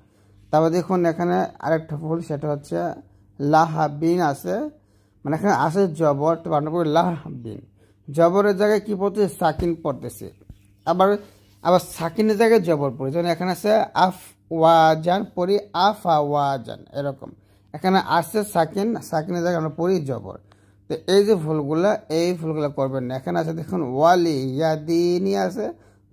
তারপর দেখুন এখানে আরেকটা ভুল সেটা হচ্ছে লাহাবিন আছে মানে এখানে আসে জবর বানানো করে লাহাবিন জবরের জায়গায় কী পড়তেছে সাকিন পড়তেছে আবার আবার সাকিনের জায়গায় জবর পড়েছে যেমন এখানে আছে আফ ওয়াজান পড়ি আফ ওয়াজান এরকম এখানে আসছে সাকিন সাকিনের জায়গায় আমরা পড়ি জবর তো এই যে ভুলগুলো এই ভুলগুলো করবেন না এখানে আছে দেখুন ওয়াল ইয়াদিনী আছে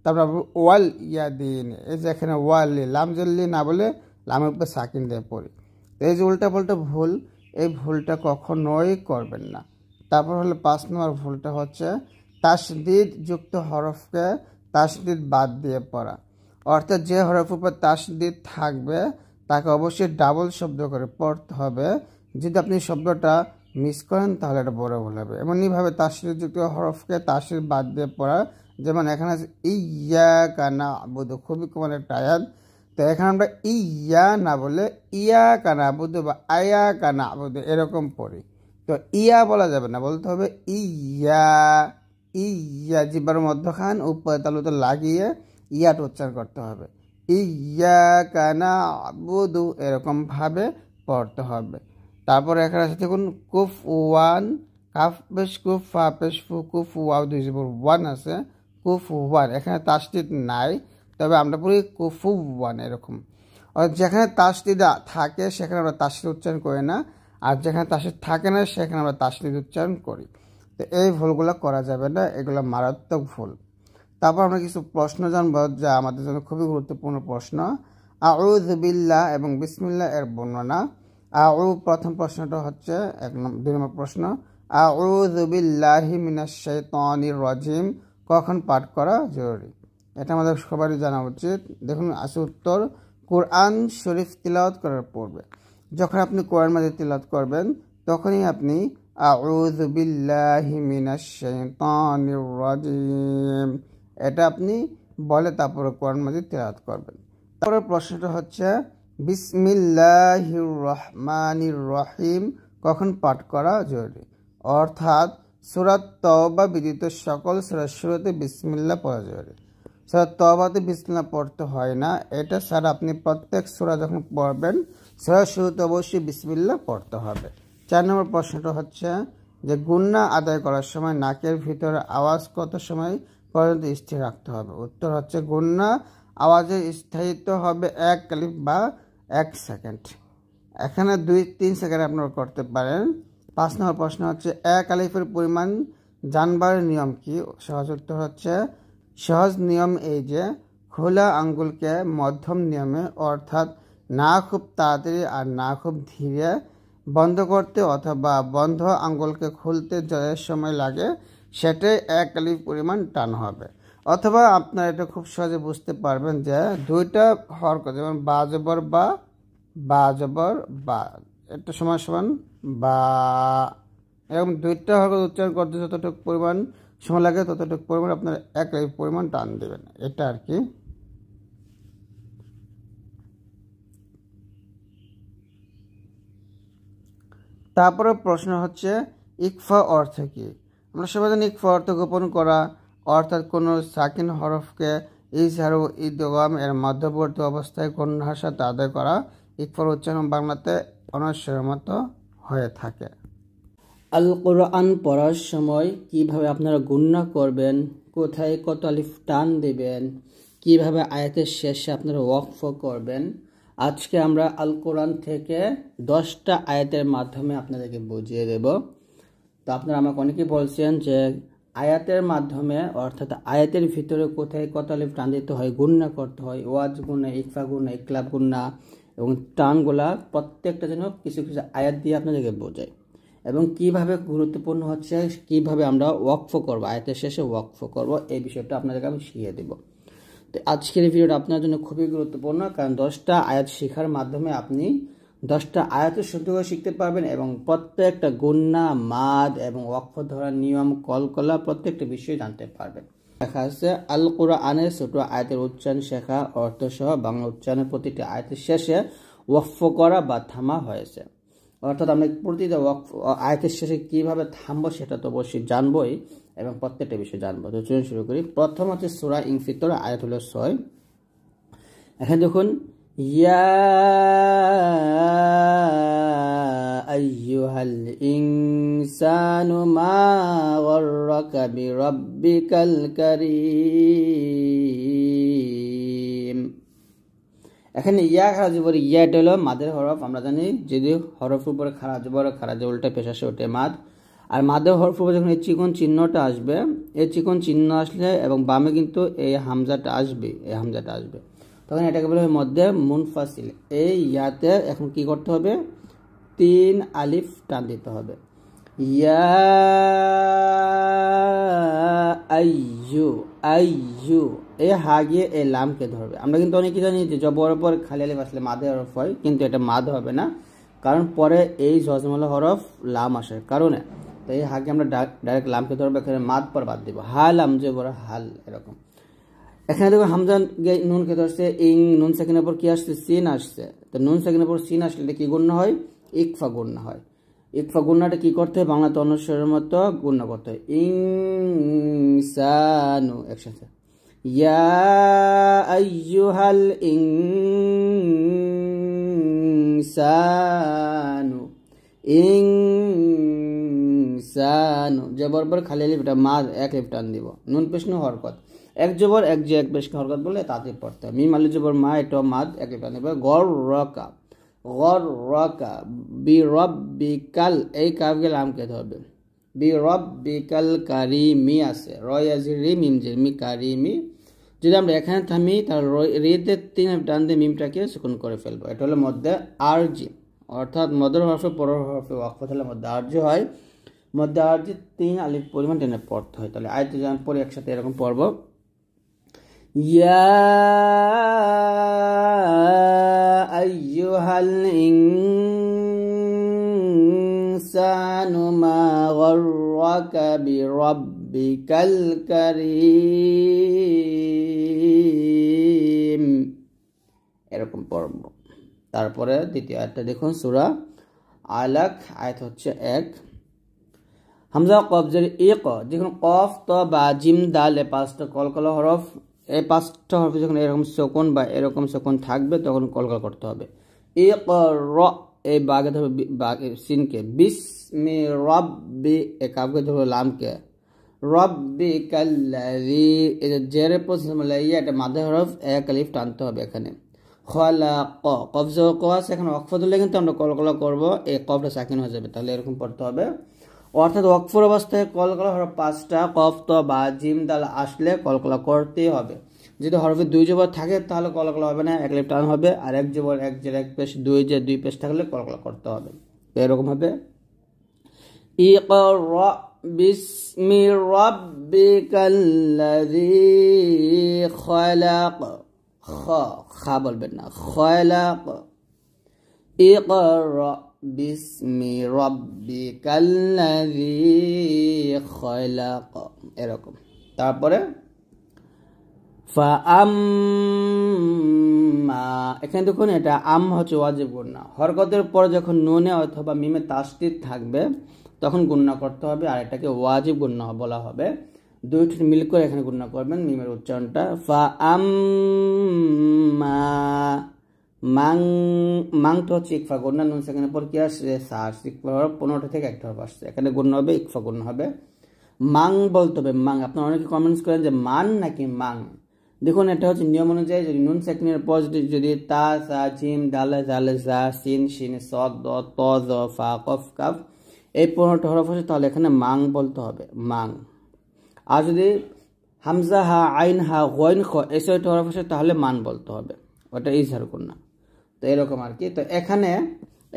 তারপর ওয়াল ইয়াদিন এই যে এখানে ওয়ালি লামজল্লি না বলে লামের উপর সাকিন দিয়ে পড়ি তো এই যে পাল্টা ভুল এই ভুলটা কখনোই করবেন না তারপর হলো পাঁচ নম্বর ভুলটা হচ্ছে তাসদিদ যুক্ত হরফকে তাসদিদ বাদ দিয়ে পড়া অর্থাৎ যে হরফের উপর তাসদিদ থাকবে তাকে অবশ্যই ডাবল শব্দ করে পড়তে হবে যদি আপনি শব্দটা মিস করেন তাহলে এটা বড় ভুল হবে এমনইভাবে তাসির যুক্ত হরফকে তাসির বাদ দিয়ে পড়া যেমন এখানে আছে ইয়া কানা বোধ খুবই কমানের একটা তো এখন আমরা ইয়া না বলে ইয়া কানা বুধ বা আয়া কানা বুধ এরকম পড়ি তো ইয়া বলা যাবে না বলতে হবে ইয়া ইয়া জিব্বার মধ্যখান উপরে তালুতে লাগিয়ে ইয়াট উচ্চার করতে হবে ইয়া কানা বুধু এরকমভাবে পড়তে হবে তারপর এখানে আছে দেখুন কুফ ওয়ান কাফ বেশ কুফ ফা পেশ ফু কুফ ওয়া দুই ওয়ান আছে কুফ ওয়ান এখানে তাস্টিত নাই তবে আমরা পড়ি ওয়ান এরকম যেখানে তাসদিদা থাকে সেখানে আমরা তাসলিদ উচ্চারণ করি না আর যেখানে তাসিদ থাকে না সেখানে আমরা তাসদিদ উচ্চারণ করি তো এই ভুলগুলো করা যাবে না এগুলো মারাত্মক ভুল তারপর আমরা কিছু প্রশ্ন জানবো যা আমাদের জন্য খুবই গুরুত্বপূর্ণ প্রশ্ন আউজ এবং বিসমিল্লা এর বর্ণনা আউ প্রথম প্রশ্নটা হচ্ছে এক নম্বর দুই নম্বর প্রশ্ন আউজ বিল্লাহি মিনাশ শৈতানির রাজিম কখন পাঠ করা জরুরি এটা আমাদের সবারই জানা উচিত দেখুন আছে উত্তর কোরআন শরীফ তিলাওয়াত করার পূর্বে যখন আপনি কোরআন মাঝে তিলাওয়াত করবেন তখনই আপনি আউজ এটা আপনি বলে তারপরে কোরআন মাঝে তিলাওয়াত করবেন তারপরে প্রশ্নটা হচ্ছে বিসমিল্লাহ রহমানির রহিম কখন পাঠ করা জরুরি অর্থাৎ সুরাত বা বিদিত সকল সুরাত শুরুতে বিসমিল্লা পড়া জরুরি সুরা তবাতে বিসমিল্লা পড়তে হয় না এটা স্যার আপনি প্রত্যেক সুরা যখন পড়বেন সুরা শুরুতে অবশ্যই বিসমিল্লা পড়তে হবে চার নম্বর প্রশ্নটা হচ্ছে যে গুন্না আদায় করার সময় নাকের ভিতরে আওয়াজ কত সময় পর্যন্ত স্থির রাখতে হবে উত্তর হচ্ছে গুন্না আওয়াজের স্থায়িত্ব হবে এক ক্লিপ বা এক সেকেন্ড এখানে দুই তিন সেকেন্ড আপনারা করতে পারেন পাঁচ নম্বর প্রশ্ন হচ্ছে এক আলিফের পরিমাণ জানবার নিয়ম কি সহজ উত্তর হচ্ছে সহজ নিয়ম এই যে খোলা আঙ্গুলকে মধ্যম নিয়মে অর্থাৎ না খুব তাড়াতাড়ি আর না খুব ধীরে বন্ধ করতে অথবা বন্ধ আঙ্গুলকে খুলতে জয়ের সময় লাগে সেটাই একালি পরিমাণ টান হবে অথবা আপনারা এটা খুব সহজে বুঝতে পারবেন যে দুইটা হরক যেমন বাজবর বা বাজবর বা একটা সমান সমান বা এরকম দুইটা হরকত উচ্চারণ করতে যতটুকু পরিমাণ সময় লাগে ততটুকু পরিমাণ আপনারা এক লাইফ পরিমাণ টান দেবেন এটা আর কি তারপরে প্রশ্ন হচ্ছে ইকফা অর্থ কি আমরা সবাই জানি ইকফা অর্থ গোপন করা অর্থাৎ কোনো সাকিন হরফকে ইজহার ও ইদগাম এর মধ্যবর্তী অবস্থায় কোন ভাষা তাদের করা ইকফার উচ্চারণ বাংলাতে অনস্বের মতো হয়ে থাকে আল কোরআন পড়ার সময় কিভাবে আপনারা গুণনা করবেন কোথায় কত আলিফ টান দেবেন কিভাবে আয়াতের শেষে আপনারা ওয়াকফ করবেন আজকে আমরা আল কোরআন থেকে দশটা আয়াতের মাধ্যমে আপনাদেরকে বুঝিয়ে দেব তো আপনারা আমাকে অনেকে বলছেন যে আয়াতের মাধ্যমে অর্থাৎ আয়াতের ভিতরে কোথায় কত আলিফ টান দিতে হয় গুণনা করতে হয় ওয়াজ গুণা ইকফা গুণা ইকলাপ গুন্না এবং টানগুলা প্রত্যেকটা যেন কিছু কিছু আয়াত দিয়ে আপনাদেরকে বোঝায় এবং কিভাবে গুরুত্বপূর্ণ হচ্ছে কিভাবে আমরা ওয়াকফ করব আয়তের শেষে ওয়াকফ করব এই বিষয়টা আপনাদেরকে আমি শিখিয়ে দেব তো আজকের ভিডিওটা আপনার জন্য খুবই গুরুত্বপূর্ণ কারণ দশটা আয়াত শেখার মাধ্যমে আপনি দশটা আয়াত শুদ্ধ করে শিখতে পারবেন এবং প্রত্যেকটা গুন্না মাদ এবং ওয়াকফ ধরার নিয়ম কলকলা প্রত্যেকটা বিষয় জানতে পারবেন দেখা আছে আল কোরআনের ছোট আয়াতের উচ্চারণ শেখা অর্থসহ বাংলা উচ্চারণের প্রতিটি আয়াতের শেষে ওয়াকফ করা বা থামা হয়েছে অর্থাৎ আমি প্রতিটা আয়াতের শেষে কীভাবে থামবো সেটা তো অবশ্যই জানবোই এবং প্রত্যেকটা বিষয়ে জানবো তো চলুন শুরু করি প্রথম হচ্ছে সুরা ইংফিতর আয়াত হলো ছয় এখানে দেখুন ইয়া আইয়ুহাল মা গর্রাকা বিরাব্বিকাল এখানে ইয়া খারা জবর ইয়া এটা হলো মাদের হরফ আমরা জানি যদি হরফ উপরে খারা জবর খারা পেশা পেশাসে ওঠে মাদ আর মাদের হরফ উপরে যখন এই চিকন চিহ্নটা আসবে এই চিকন চিহ্ন আসলে এবং বামে কিন্তু এই হামজাটা আসবে এই হামজাটা আসবে তখন এটাকে বলে মধ্যে মুনফাসিল এই ইয়াতে এখন কি করতে হবে তিন আলিফ টান দিতে হবে ইয়া আইয়ু আইয়ু এ হা গিয়ে এ লামকে ধরবে আমরা কিন্তু অনেকে জানি যে বরাবর খালি আলিফ আসলে মাদে হরফ হয় কিন্তু এটা মাদ হবে না কারণ পরে এই জজমালা হরফ লাম আসে কারণে তো এই হাগে আমরা ডাইরেক্ট লামকে ধরবো এখানে মাদ পর বাদ দিব হাল লাম যে বড় হাল এরকম এখানে দেখো হামজা নুনকে ধরছে ইং নুন সেকেন্ডের পর কি আসছে সিন আসছে তো নুন সেকেন্ডের পর সিন আসলে এটা কি গণ্য হয় ইকফা গণ্য হয় ইকফা গুণাটা কি করতে হয় বাংলা তন্নস্বরের মতো গুণা করতে হয় ইংসানু একসাথে ইয়া ইংসানু ইং সানু জবর পর খালি লিপটা মা এক লিপটান দিব নুন প্রশ্ন হরকত এক জবর এক যে এক বেশ হরকত বলে তাতে পড়তে হয় মি আলু জবর মা এটা মাদ এক লিপটান দিব গর রকা গর্রকা বিরব্বিকাল এই কাফকে লামকে হবে বিরব্বিকাল কারিমি আছে রয় আজি রি মিম যে মি কারিমি যদি আমরা এখানে থামি তাহলে রিতে তিন টান দিয়ে মিমটাকে সুকুন করে ফেলবো এটা হলো মধ্যে আরজি অর্থাৎ মদর হরফে পরের হরফে ওয়াক্ফ থাকলে মধ্যে আরজি হয় মধ্যে আরজি তিন আলিফ পরিমাণ টেনে পড়তে হয় তাহলে আয়তে যখন পরে একসাথে এরকম পড়ব ইয়া معك بربك الكريم এরকম পর্ব তারপরে দ্বিতীয় আয়াতটা দেখুন সুরা আলাক আয়াত হচ্ছে এক হামজা কবজের এ ক দেখুন কফ ত বা জিম দাল এ পাঁচটা কলকল হরফ এ পাঁচটা হরফ যখন এরকম শকুন বা এরকম শকুন থাকবে তখন কলকল করতে হবে এ ক এই বাগেতে হবে সিনকে বিসমে রব্বি এ কাবগেতে হবে লামকে রব্বি কাল্লাযী এটা জেরে পজিশন লাইয়া এটা মাদে হরফ এক আলিফ টানতে হবে এখানে ক কফজ কস এখানে অক্ফ দিলে কিন্তু আমরা কলকলা করব এই কফটা সাকিন হয়ে যাবে তাহলে এরকম পড়তে হবে অর্থাৎ অক্ফর অবস্থায় কলকলা হরফ পাঁচটা কফ তো বা জিম দাল আসলে কলকলা করতেই হবে যদি হরফে দুই জবর থাকে তাহলে কলকলা হবে না এক লেপ টান হবে আর এক জবর এক জের এক পেশ দুই যে দুই পেশ থাকলে কলকলা করতে হবে এরকম হবে বিস্মি بسم ربك الذي خلق خ خا বলবেন না خلق اقرا بسم ربك الذي خلق এরকম তারপরে ফা এখানে দেখুন এটা আম হচ্ছে ওয়াজিব গুন্না হরকতের পর যখন নুনে অথবা মিমে তাস্তির থাকবে তখন গুণনা করতে হবে আর এটাকে ওয়াজিব গুন্না বলা হবে দুইটি মিল করে এখানে গুণনা করবেন মিমের উচ্চারণটা ফা আম মাং মাংটা হচ্ছে ইকফা গুণনা নুন সেখানে পর কি আসছে সার্স ইকফা পনেরোটা থেকে একটা হরফ আসছে এখানে গুণনা হবে ইকফা গুণনা হবে মাং বলতে হবে মাং আপনারা অনেকে কমেন্টস করেন যে মান নাকি মাং দেখুন এটা হচ্ছে নিয়ম অনুযায়ী যদি নুন সাকিনের পজিটিভ যদি তা সা জিম দাল জাল জা সিন সিন স দ ত জ ফা কফ কাফ এই পনেরোটা হরফ আছে তাহলে এখানে মাং বলতে হবে মাং আর যদি হামজা হা আইন হা গইন খ এই ছয়টা হরফ আছে তাহলে মান বলতে হবে ওটা ইজহার কন্যা তো এরকম আর কি তো এখানে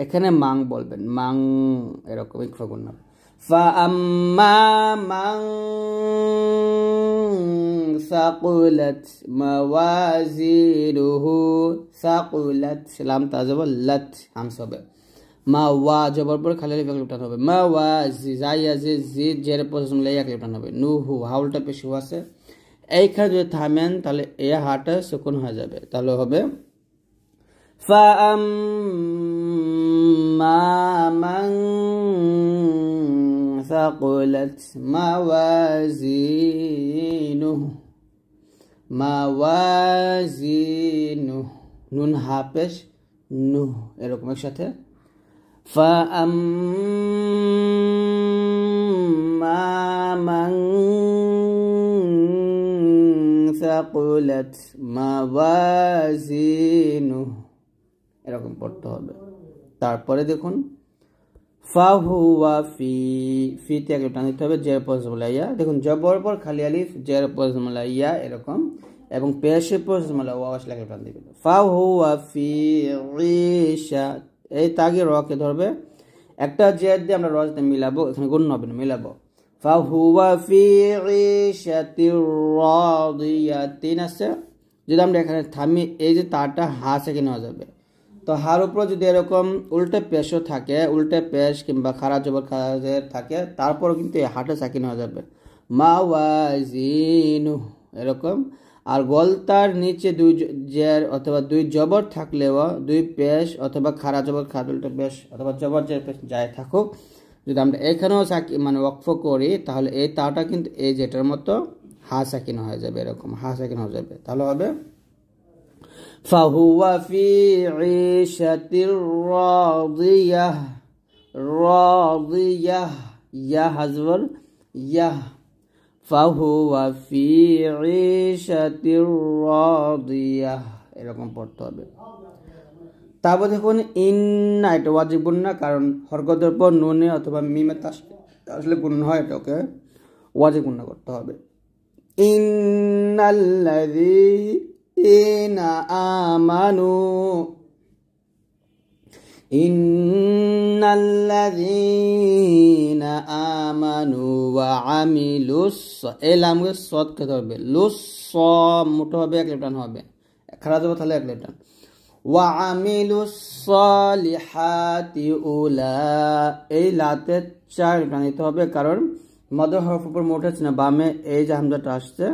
এখানে মাং বলবেন মাং এরকম ইকফা কন্যা فأما من ثقلت موازينه ثقلت لام تازبر لت هم سبب মা ওয়া জবর পরে খালি লিফ লিপটান হবে মা ওয়া জি যাই আছে জি জের পজিশন লাই এক লিপটান হবে নু হু হাউলটা পেশি আছে এইখানে যদি থামেন তাহলে এ হাটা সুকুন হয়ে যাবে তাহলে হবে فأما من ثقلت موازينه موازينه نون هابش নু এরকম একসাথে فأما ثقلت موازينه এরকম পড়তে হবে তারপরে দেখুন ফি টান দিতে হবে জের দেখুন জবর পর খালি আলিফ জের পজ ইয়া এরকম এবং পেশে পজ মোলা ওয়াশ টান দিবে এই তাগে রকে ধরবে একটা জের দিয়ে আমরা রজতে মিলাবো এখানে গুণ হবে না মিলাবো আছে যদি আমরা এখানে থামি এই যে তারটা হাসে কি যাবে তো হার উপরে যদি এরকম উল্টে পেশও থাকে উল্টে পেশ কিংবা খারা জবর খারাপের থাকে তারপরও কিন্তু এই হাটে সাকিন হয়ে যাবে মা ওয়াজিনু এরকম আর গলতার নিচে দুই জের অথবা দুই জবর থাকলেও দুই পেশ অথবা খারা জবর খারাপ উল্টে পেশ অথবা জবর জের পেশ যাই থাকুক যদি আমরা এখানেও সাকি মানে ওয়কফ করি তাহলে এই তাটা কিন্তু এই জেটার মতো হা সাকিন হয়ে যাবে এরকম হা সাকিন হয়ে যাবে তাহলে হবে فهو في عيشة راضية راضية يا حزبر يا فهو في عيشة راضية এরকম পড়তে হবে তারপর দেখুন ইন না এটা ওয়াজিব গুণ না কারণ হরকতের পর নুনে অথবা মিমে আসলে গুণ হয় এটা ওকে ওয়াজিব করতে হবে ইন্নাল্লাযী الذين آمنوا إن الذين آمنوا وعملوا এই লামকে সৎ খেতে হবে লুস স মোটো হবে এক লেপটান হবে খারাপ হবে তাহলে এক লেপটান وعملوا الصالحات এই লাতে চার লেপটান দিতে হবে কারণ মদ হরফ উপর না বামে এই যে হামজাটা আসছে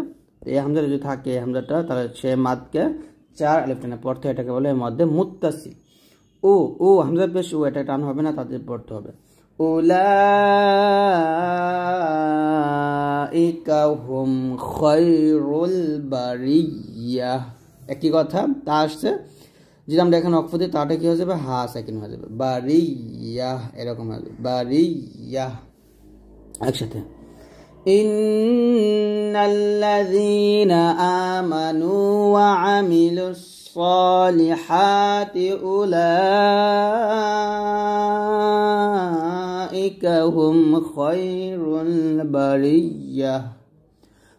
এই হামজা যদি থাকে এই হামজাটা তাহলে সে মাদকে চার আলিফটানের পড়তে এটাকে বলে মধ্যে মুত্তাসিল ও ও হামজা বেশ ও এটা টান হবে না তাদের পড়তে হবে হুম খৈরুল বারিয়া একই কথা তা আসছে যেটা আমরা এখানে অক্ষ দিই তাটা কি হয়ে যাবে হা সেকেন্ড হয়ে যাবে বারিয়া এরকম যাবে বারিয়া একসাথে إن الذين آمنوا وعملوا الصالحات أولئك هم خير البرية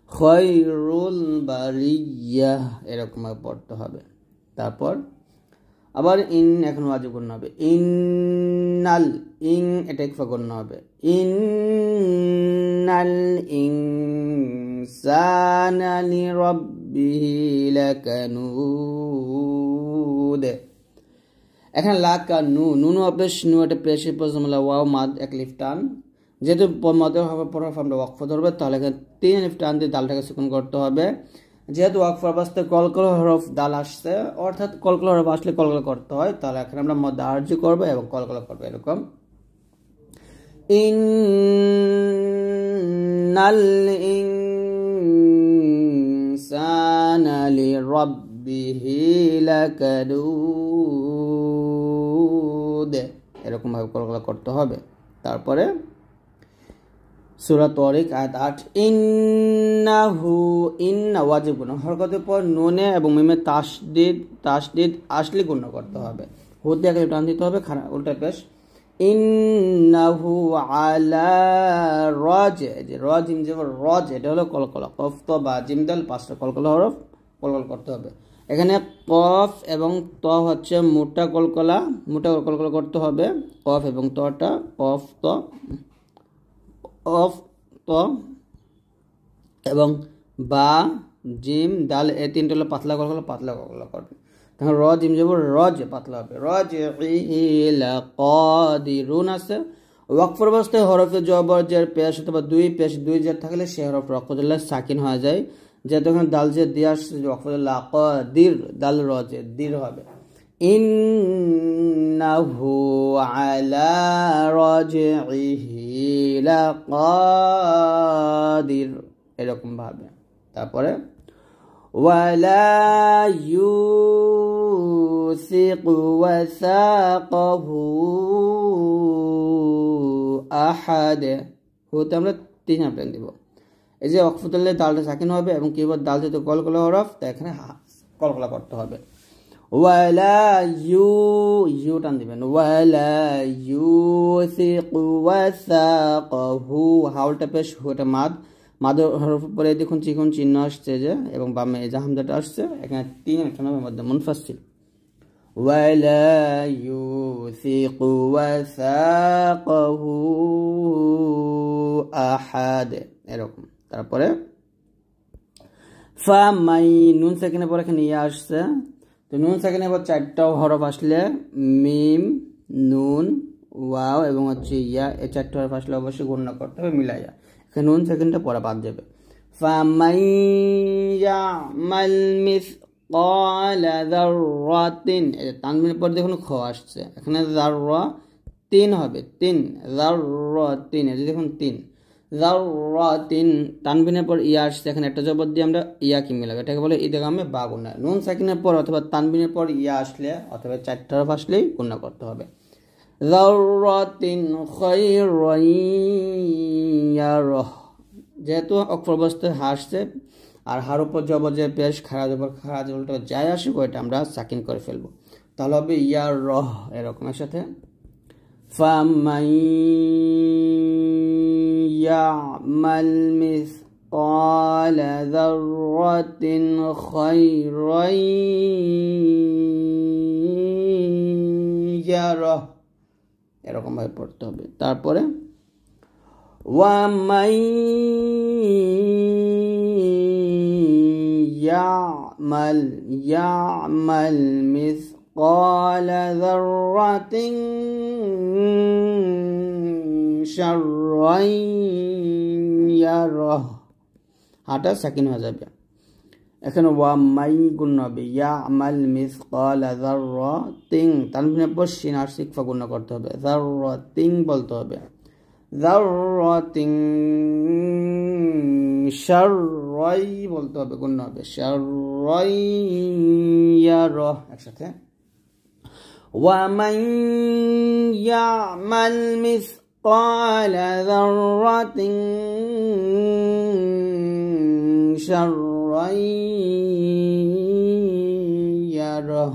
خير البرية এরকমভাবে পড়তে হবে তারপর আবার ইন এখন ওয়াজু করণ হবে ইনাল ইং এটা একফা করণ হবে ইং সানালি লিরাব্বিহি লাকানুদ এখানে লাকা নু নুনু অপেশ নু এটা পেশে পজমলা ওয়াও মাদ এক লিফ টান যেহেতু মদের হবে পর আমরা ওয়াকফ ধরবে তাহলে তিন লিফ টান দিয়ে দালটাকে সুকুন করতে হবে যেহেতু ওয়াকফ অবস্থা কলকল হরফ দাল আসছে অর্থাৎ কলকল হরফ আসলে কলকল করতে হয় তাহলে এখানে আমরা মদার্য করব এবং কলকল করবো এরকম ইন ইনসানা লিরাব্বিহি এরকম ভাবে কলকল করতে হবে তারপরে সুরা তরিক আয়াত আট ইন্নাহু ইন্না ওয়াজিব গুণ হরকতের পর নুনে এবং মিমে তাসদিদ তাসদিদ আসলে গুণ করতে হবে হতে আগে টান দিতে হবে খারাপ উল্টা পেশ ইন্নাহু আলা রজ যে রজ ইম যে রজ এটা হলো কলকলা কফ তো বা জিমদাল পাঁচটা কলকলা হরফ কলকল করতে হবে এখানে কফ এবং ত হচ্ছে মোটা কলকলা মোটা কলকলা করতে হবে কফ এবং তটা কফ ত অফ ত এবং বা জিম ডাল এ তিনটা হলো পাতলা কল হলো পাতলা কল করবে তখন র জিম যাব রজ পাতলা হবে রজ রুন আছে ওয়াকফর বস্তে হরফে জবর জের পেশ অথবা দুই পেশ দুই জের থাকলে সে হরফ রকজল্লা সাকিন হয়ে যায় যেহেতু এখানে ডাল যে দিয়া আসছে ওয়াকফর লাক দির দাল রজে দির হবে إنه على رجعه لقادر এরকম ভাবে তারপরে ولا يوثق وثاقه أحد হতে আমরা তিন আপডেন দিব এই যে অকফুতাল্লে দালটা সাকিন হবে এবং কিবার দাল যেহেতু কলকলা হরফ তা এখানে কলকলা করতে হবে ওয়ালা ইউ ইউ টান দিবেন ইউ পেশ ওটা মাদ মাদ হরফ পরে দেখুন চিকুন চিহ্ন আসছে যে এবং বামে এই যে আসছে এখানে তিন একটা নামের মধ্যে মুনফাসিল ওয়ালা ইউ এরকম তারপরে ফা মাই নুন সেকেন্ডে পরে এখানে ইয়ে আসছে তো নুন সেখানে এবার চারটা হরফ আসলে মিম নুন ওয়াও এবং হচ্ছে ইয়া এই চারটে হরফ আসলে অবশ্যই গণনা করতে হবে মিলাইয়া এখানে নুন সেকেন্ডটা পরে বাদ যাবে فَمَنْ يَعْمَلْ তানবিনের পর দেখুন খ আসছে এখানে র তিন হবে তিন র তিন এই দেখুন তিন জাররাতিন তানবিনের পর ইয়া আসছে এখানে একটা জবর দিয়ে আমরা ইয়া কি লাগে এটাকে বলে ঈদে গামে বা গুণা নুন সাকিনের পর অথবা তানবিনের পর ইয়া আসলে অথবা চারটা হরফ আসলেই গুণা করতে হবে জাররাতিন যেহেতু অক্ষরবস্ত হাসছে আর হার উপর জবর যে পেশ খারাজ উপর খারাজ উল্টো যাই আসুক ওইটা আমরা সাকিন করে ফেলবো তাহলে হবে ইয়ার রহ এরকমের সাথে ফামাই يعمل مثقال ذرة خيرا يره এরকমভাবে পড়তে হবে তারপরে ومن يعمل يعمل مثقال ذرة রহ হাটা সাকিন হয়ে যাবে এখানে ওয়া মাই গুণ হবে ইয়া আমাল মিস কল র তিং তানভিনে মানে বসিন আর শিক্ষা গুণ করতে হবে জার তিং বলতে হবে র তিং শাররাই বলতে হবে গুণ হবে শাররাই ইয়া র একসাথে ওয়া মাই ইয়ামাল মিস مثقال ذرة شرا ইয়ারহ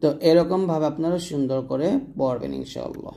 তো এরকমভাবে আপনারা সুন্দর করে পড়বেন ইনশাআল্লাহ